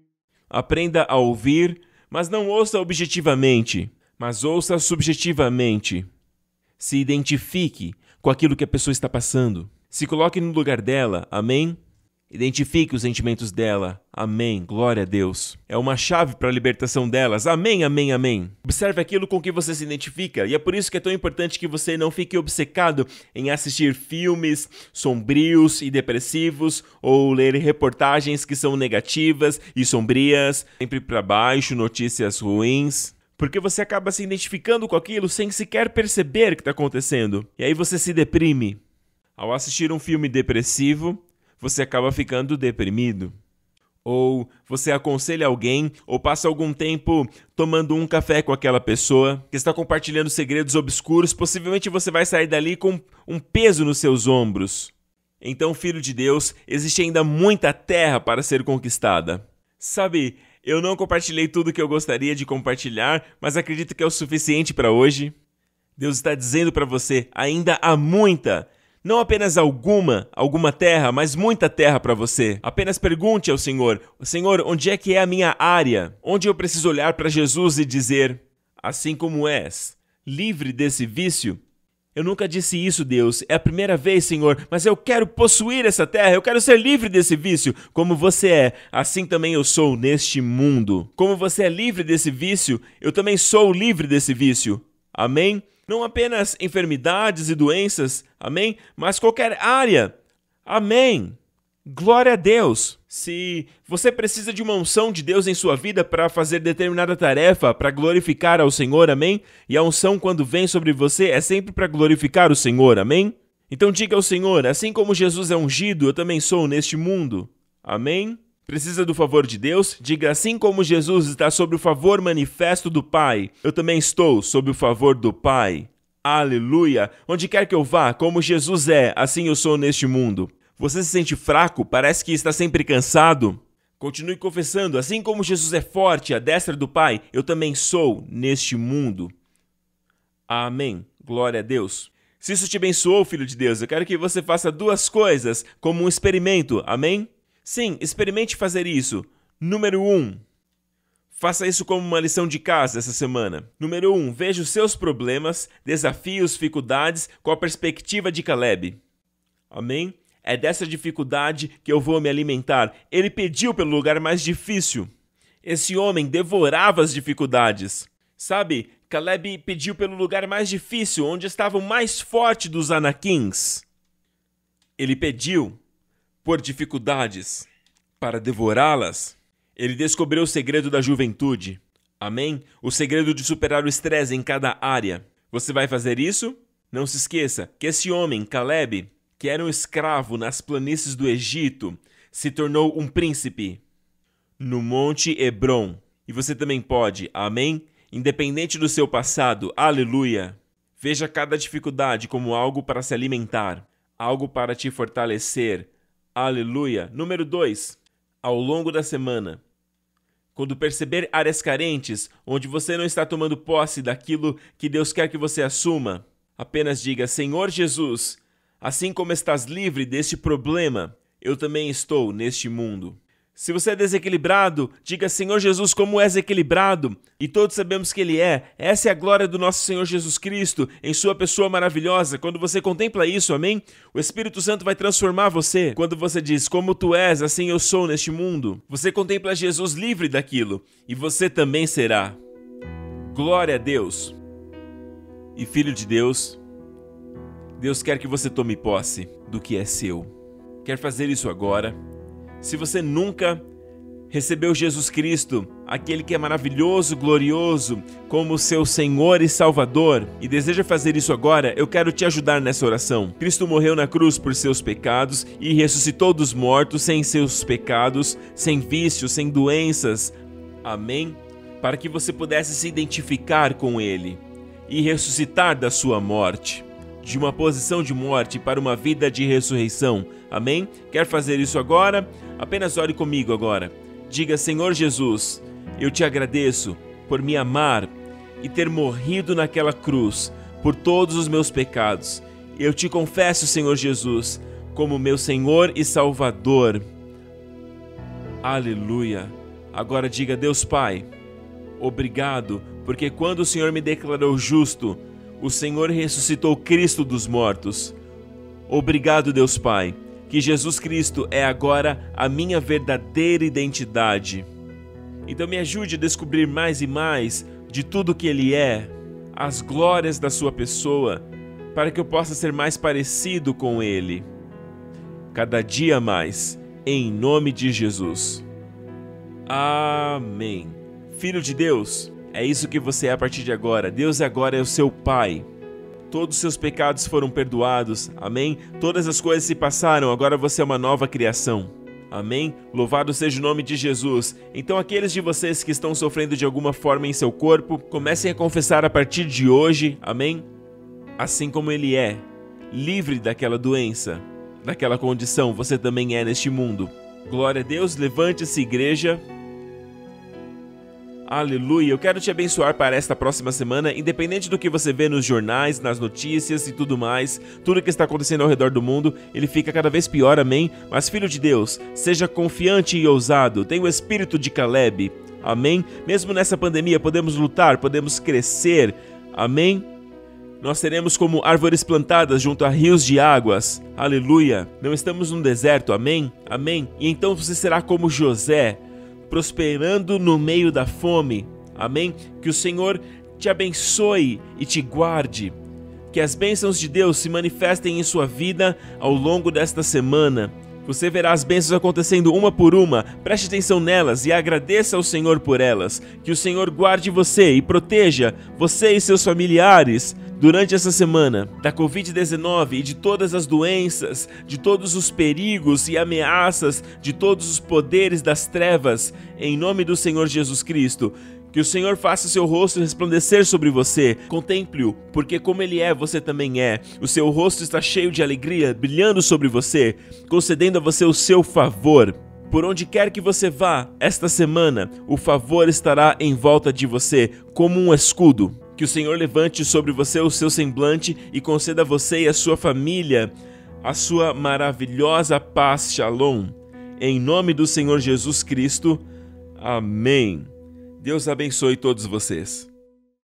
Aprenda a ouvir, mas não ouça objetivamente, mas ouça subjetivamente. Se identifique com aquilo que a pessoa está passando. Se coloque no lugar dela, amém? Identifique os sentimentos dela. Amém. Glória a Deus. É uma chave para a libertação delas. Amém, amém, amém. Observe aquilo com que você se identifica. E é por isso que é tão importante que você não fique obcecado em assistir filmes sombrios e depressivos ou ler reportagens que são negativas e sombrias, sempre para baixo, notícias ruins porque você acaba se identificando com aquilo sem sequer perceber o que está acontecendo. E aí você se deprime. Ao assistir um filme depressivo, você acaba ficando deprimido. Ou você aconselha alguém, ou passa algum tempo tomando um café com aquela pessoa que está compartilhando segredos obscuros, possivelmente você vai sair dali com um peso nos seus ombros. Então, filho de Deus, existe ainda muita terra para ser conquistada. Sabe, eu não compartilhei tudo que eu gostaria de compartilhar, mas acredito que é o suficiente para hoje. Deus está dizendo para você: ainda há muita não apenas alguma, alguma terra, mas muita terra para você. Apenas pergunte ao Senhor: Senhor, onde é que é a minha área? Onde eu preciso olhar para Jesus e dizer: Assim como és, livre desse vício? Eu nunca disse isso, Deus. É a primeira vez, Senhor, mas eu quero possuir essa terra, eu quero ser livre desse vício. Como você é, assim também eu sou neste mundo. Como você é livre desse vício, eu também sou livre desse vício. Amém? não apenas enfermidades e doenças, amém? Mas qualquer área, amém. Glória a Deus! Se você precisa de uma unção de Deus em sua vida para fazer determinada tarefa, para glorificar ao Senhor, amém? E a unção, quando vem sobre você, é sempre para glorificar o Senhor, amém? Então diga ao Senhor: assim como Jesus é ungido, eu também sou neste mundo, amém? Precisa do favor de Deus? Diga assim como Jesus está sob o favor manifesto do Pai. Eu também estou sob o favor do Pai. Aleluia! Onde quer que eu vá, como Jesus é, assim eu sou neste mundo. Você se sente fraco? Parece que está sempre cansado? Continue confessando, assim como Jesus é forte, a destra do Pai, eu também sou neste mundo. Amém. Glória a Deus. Se isso te abençoou, filho de Deus, eu quero que você faça duas coisas como um experimento. Amém? Sim, experimente fazer isso. Número 1. Um, faça isso como uma lição de casa essa semana. Número 1. Um, veja os seus problemas, desafios, dificuldades com a perspectiva de Caleb. Amém? É dessa dificuldade que eu vou me alimentar. Ele pediu pelo lugar mais difícil. Esse homem devorava as dificuldades. Sabe, Caleb pediu pelo lugar mais difícil, onde estava o mais forte dos Anakins. Ele pediu por dificuldades para devorá-las, ele descobriu o segredo da juventude. Amém? O segredo de superar o estresse em cada área. Você vai fazer isso? Não se esqueça que esse homem, Caleb, que era um escravo nas planícies do Egito, se tornou um príncipe no Monte Hebron. E você também pode, amém? Independente do seu passado, aleluia! Veja cada dificuldade como algo para se alimentar, algo para te fortalecer, Aleluia. Número 2. Ao longo da semana. Quando perceber áreas carentes, onde você não está tomando posse daquilo que Deus quer que você assuma, apenas diga: Senhor Jesus, assim como estás livre deste problema, eu também estou neste mundo. Se você é desequilibrado, diga Senhor Jesus, como és equilibrado. E todos sabemos que Ele é. Essa é a glória do nosso Senhor Jesus Cristo em Sua pessoa maravilhosa. Quando você contempla isso, amém? O Espírito Santo vai transformar você. Quando você diz, Como tu és, assim eu sou neste mundo. Você contempla Jesus livre daquilo. E você também será. Glória a Deus. E filho de Deus, Deus quer que você tome posse do que é seu. Quer fazer isso agora? Se você nunca recebeu Jesus Cristo, aquele que é maravilhoso, glorioso, como seu Senhor e Salvador, e deseja fazer isso agora, eu quero te ajudar nessa oração. Cristo morreu na cruz por seus pecados e ressuscitou dos mortos sem seus pecados, sem vícios, sem doenças. Amém? Para que você pudesse se identificar com Ele e ressuscitar da sua morte. De uma posição de morte para uma vida de ressurreição. Amém? Quer fazer isso agora? Apenas ore comigo agora. Diga: Senhor Jesus, eu te agradeço por me amar e ter morrido naquela cruz por todos os meus pecados. Eu te confesso, Senhor Jesus, como meu Senhor e Salvador. Aleluia. Agora diga: Deus Pai, obrigado, porque quando o Senhor me declarou justo, o Senhor ressuscitou Cristo dos mortos. Obrigado, Deus Pai que Jesus Cristo é agora a minha verdadeira identidade. Então me ajude a descobrir mais e mais de tudo que Ele é, as glórias da Sua pessoa, para que eu possa ser mais parecido com Ele. Cada dia mais, em nome de Jesus. Amém. Filho de Deus, é isso que você é a partir de agora. Deus agora é o seu Pai todos os seus pecados foram perdoados. Amém? Todas as coisas se passaram, agora você é uma nova criação. Amém? Louvado seja o nome de Jesus. Então, aqueles de vocês que estão sofrendo de alguma forma em seu corpo, comecem a confessar a partir de hoje, amém? Assim como ele é, livre daquela doença, daquela condição, você também é neste mundo. Glória a Deus, levante-se, igreja. Aleluia. Eu quero te abençoar para esta próxima semana, independente do que você vê nos jornais, nas notícias e tudo mais, tudo que está acontecendo ao redor do mundo, ele fica cada vez pior, amém? Mas, filho de Deus, seja confiante e ousado, tenha o espírito de Caleb, amém? Mesmo nessa pandemia, podemos lutar, podemos crescer, amém? Nós seremos como árvores plantadas junto a rios de águas. Aleluia! Não estamos num deserto, amém? Amém? E então você será como José, prosperando no meio da fome. Amém? Que o Senhor te abençoe e te guarde. Que as bênçãos de Deus se manifestem em sua vida ao longo desta semana. Você verá as bênçãos acontecendo uma por uma, preste atenção nelas e agradeça ao Senhor por elas. Que o Senhor guarde você e proteja você e seus familiares durante essa semana da Covid-19 e de todas as doenças, de todos os perigos e ameaças, de todos os poderes das trevas, em nome do Senhor Jesus Cristo. Que o Senhor faça o seu rosto resplandecer sobre você. Contemple-o, porque como ele é, você também é. O seu rosto está cheio de alegria, brilhando sobre você, concedendo a você o seu favor. Por onde quer que você vá esta semana, o favor estará em volta de você, como um escudo. Que o Senhor levante sobre você o seu semblante e conceda a você e a sua família a sua maravilhosa paz, Shalom. Em nome do Senhor Jesus Cristo. Amém. Deus abençoe todos vocês.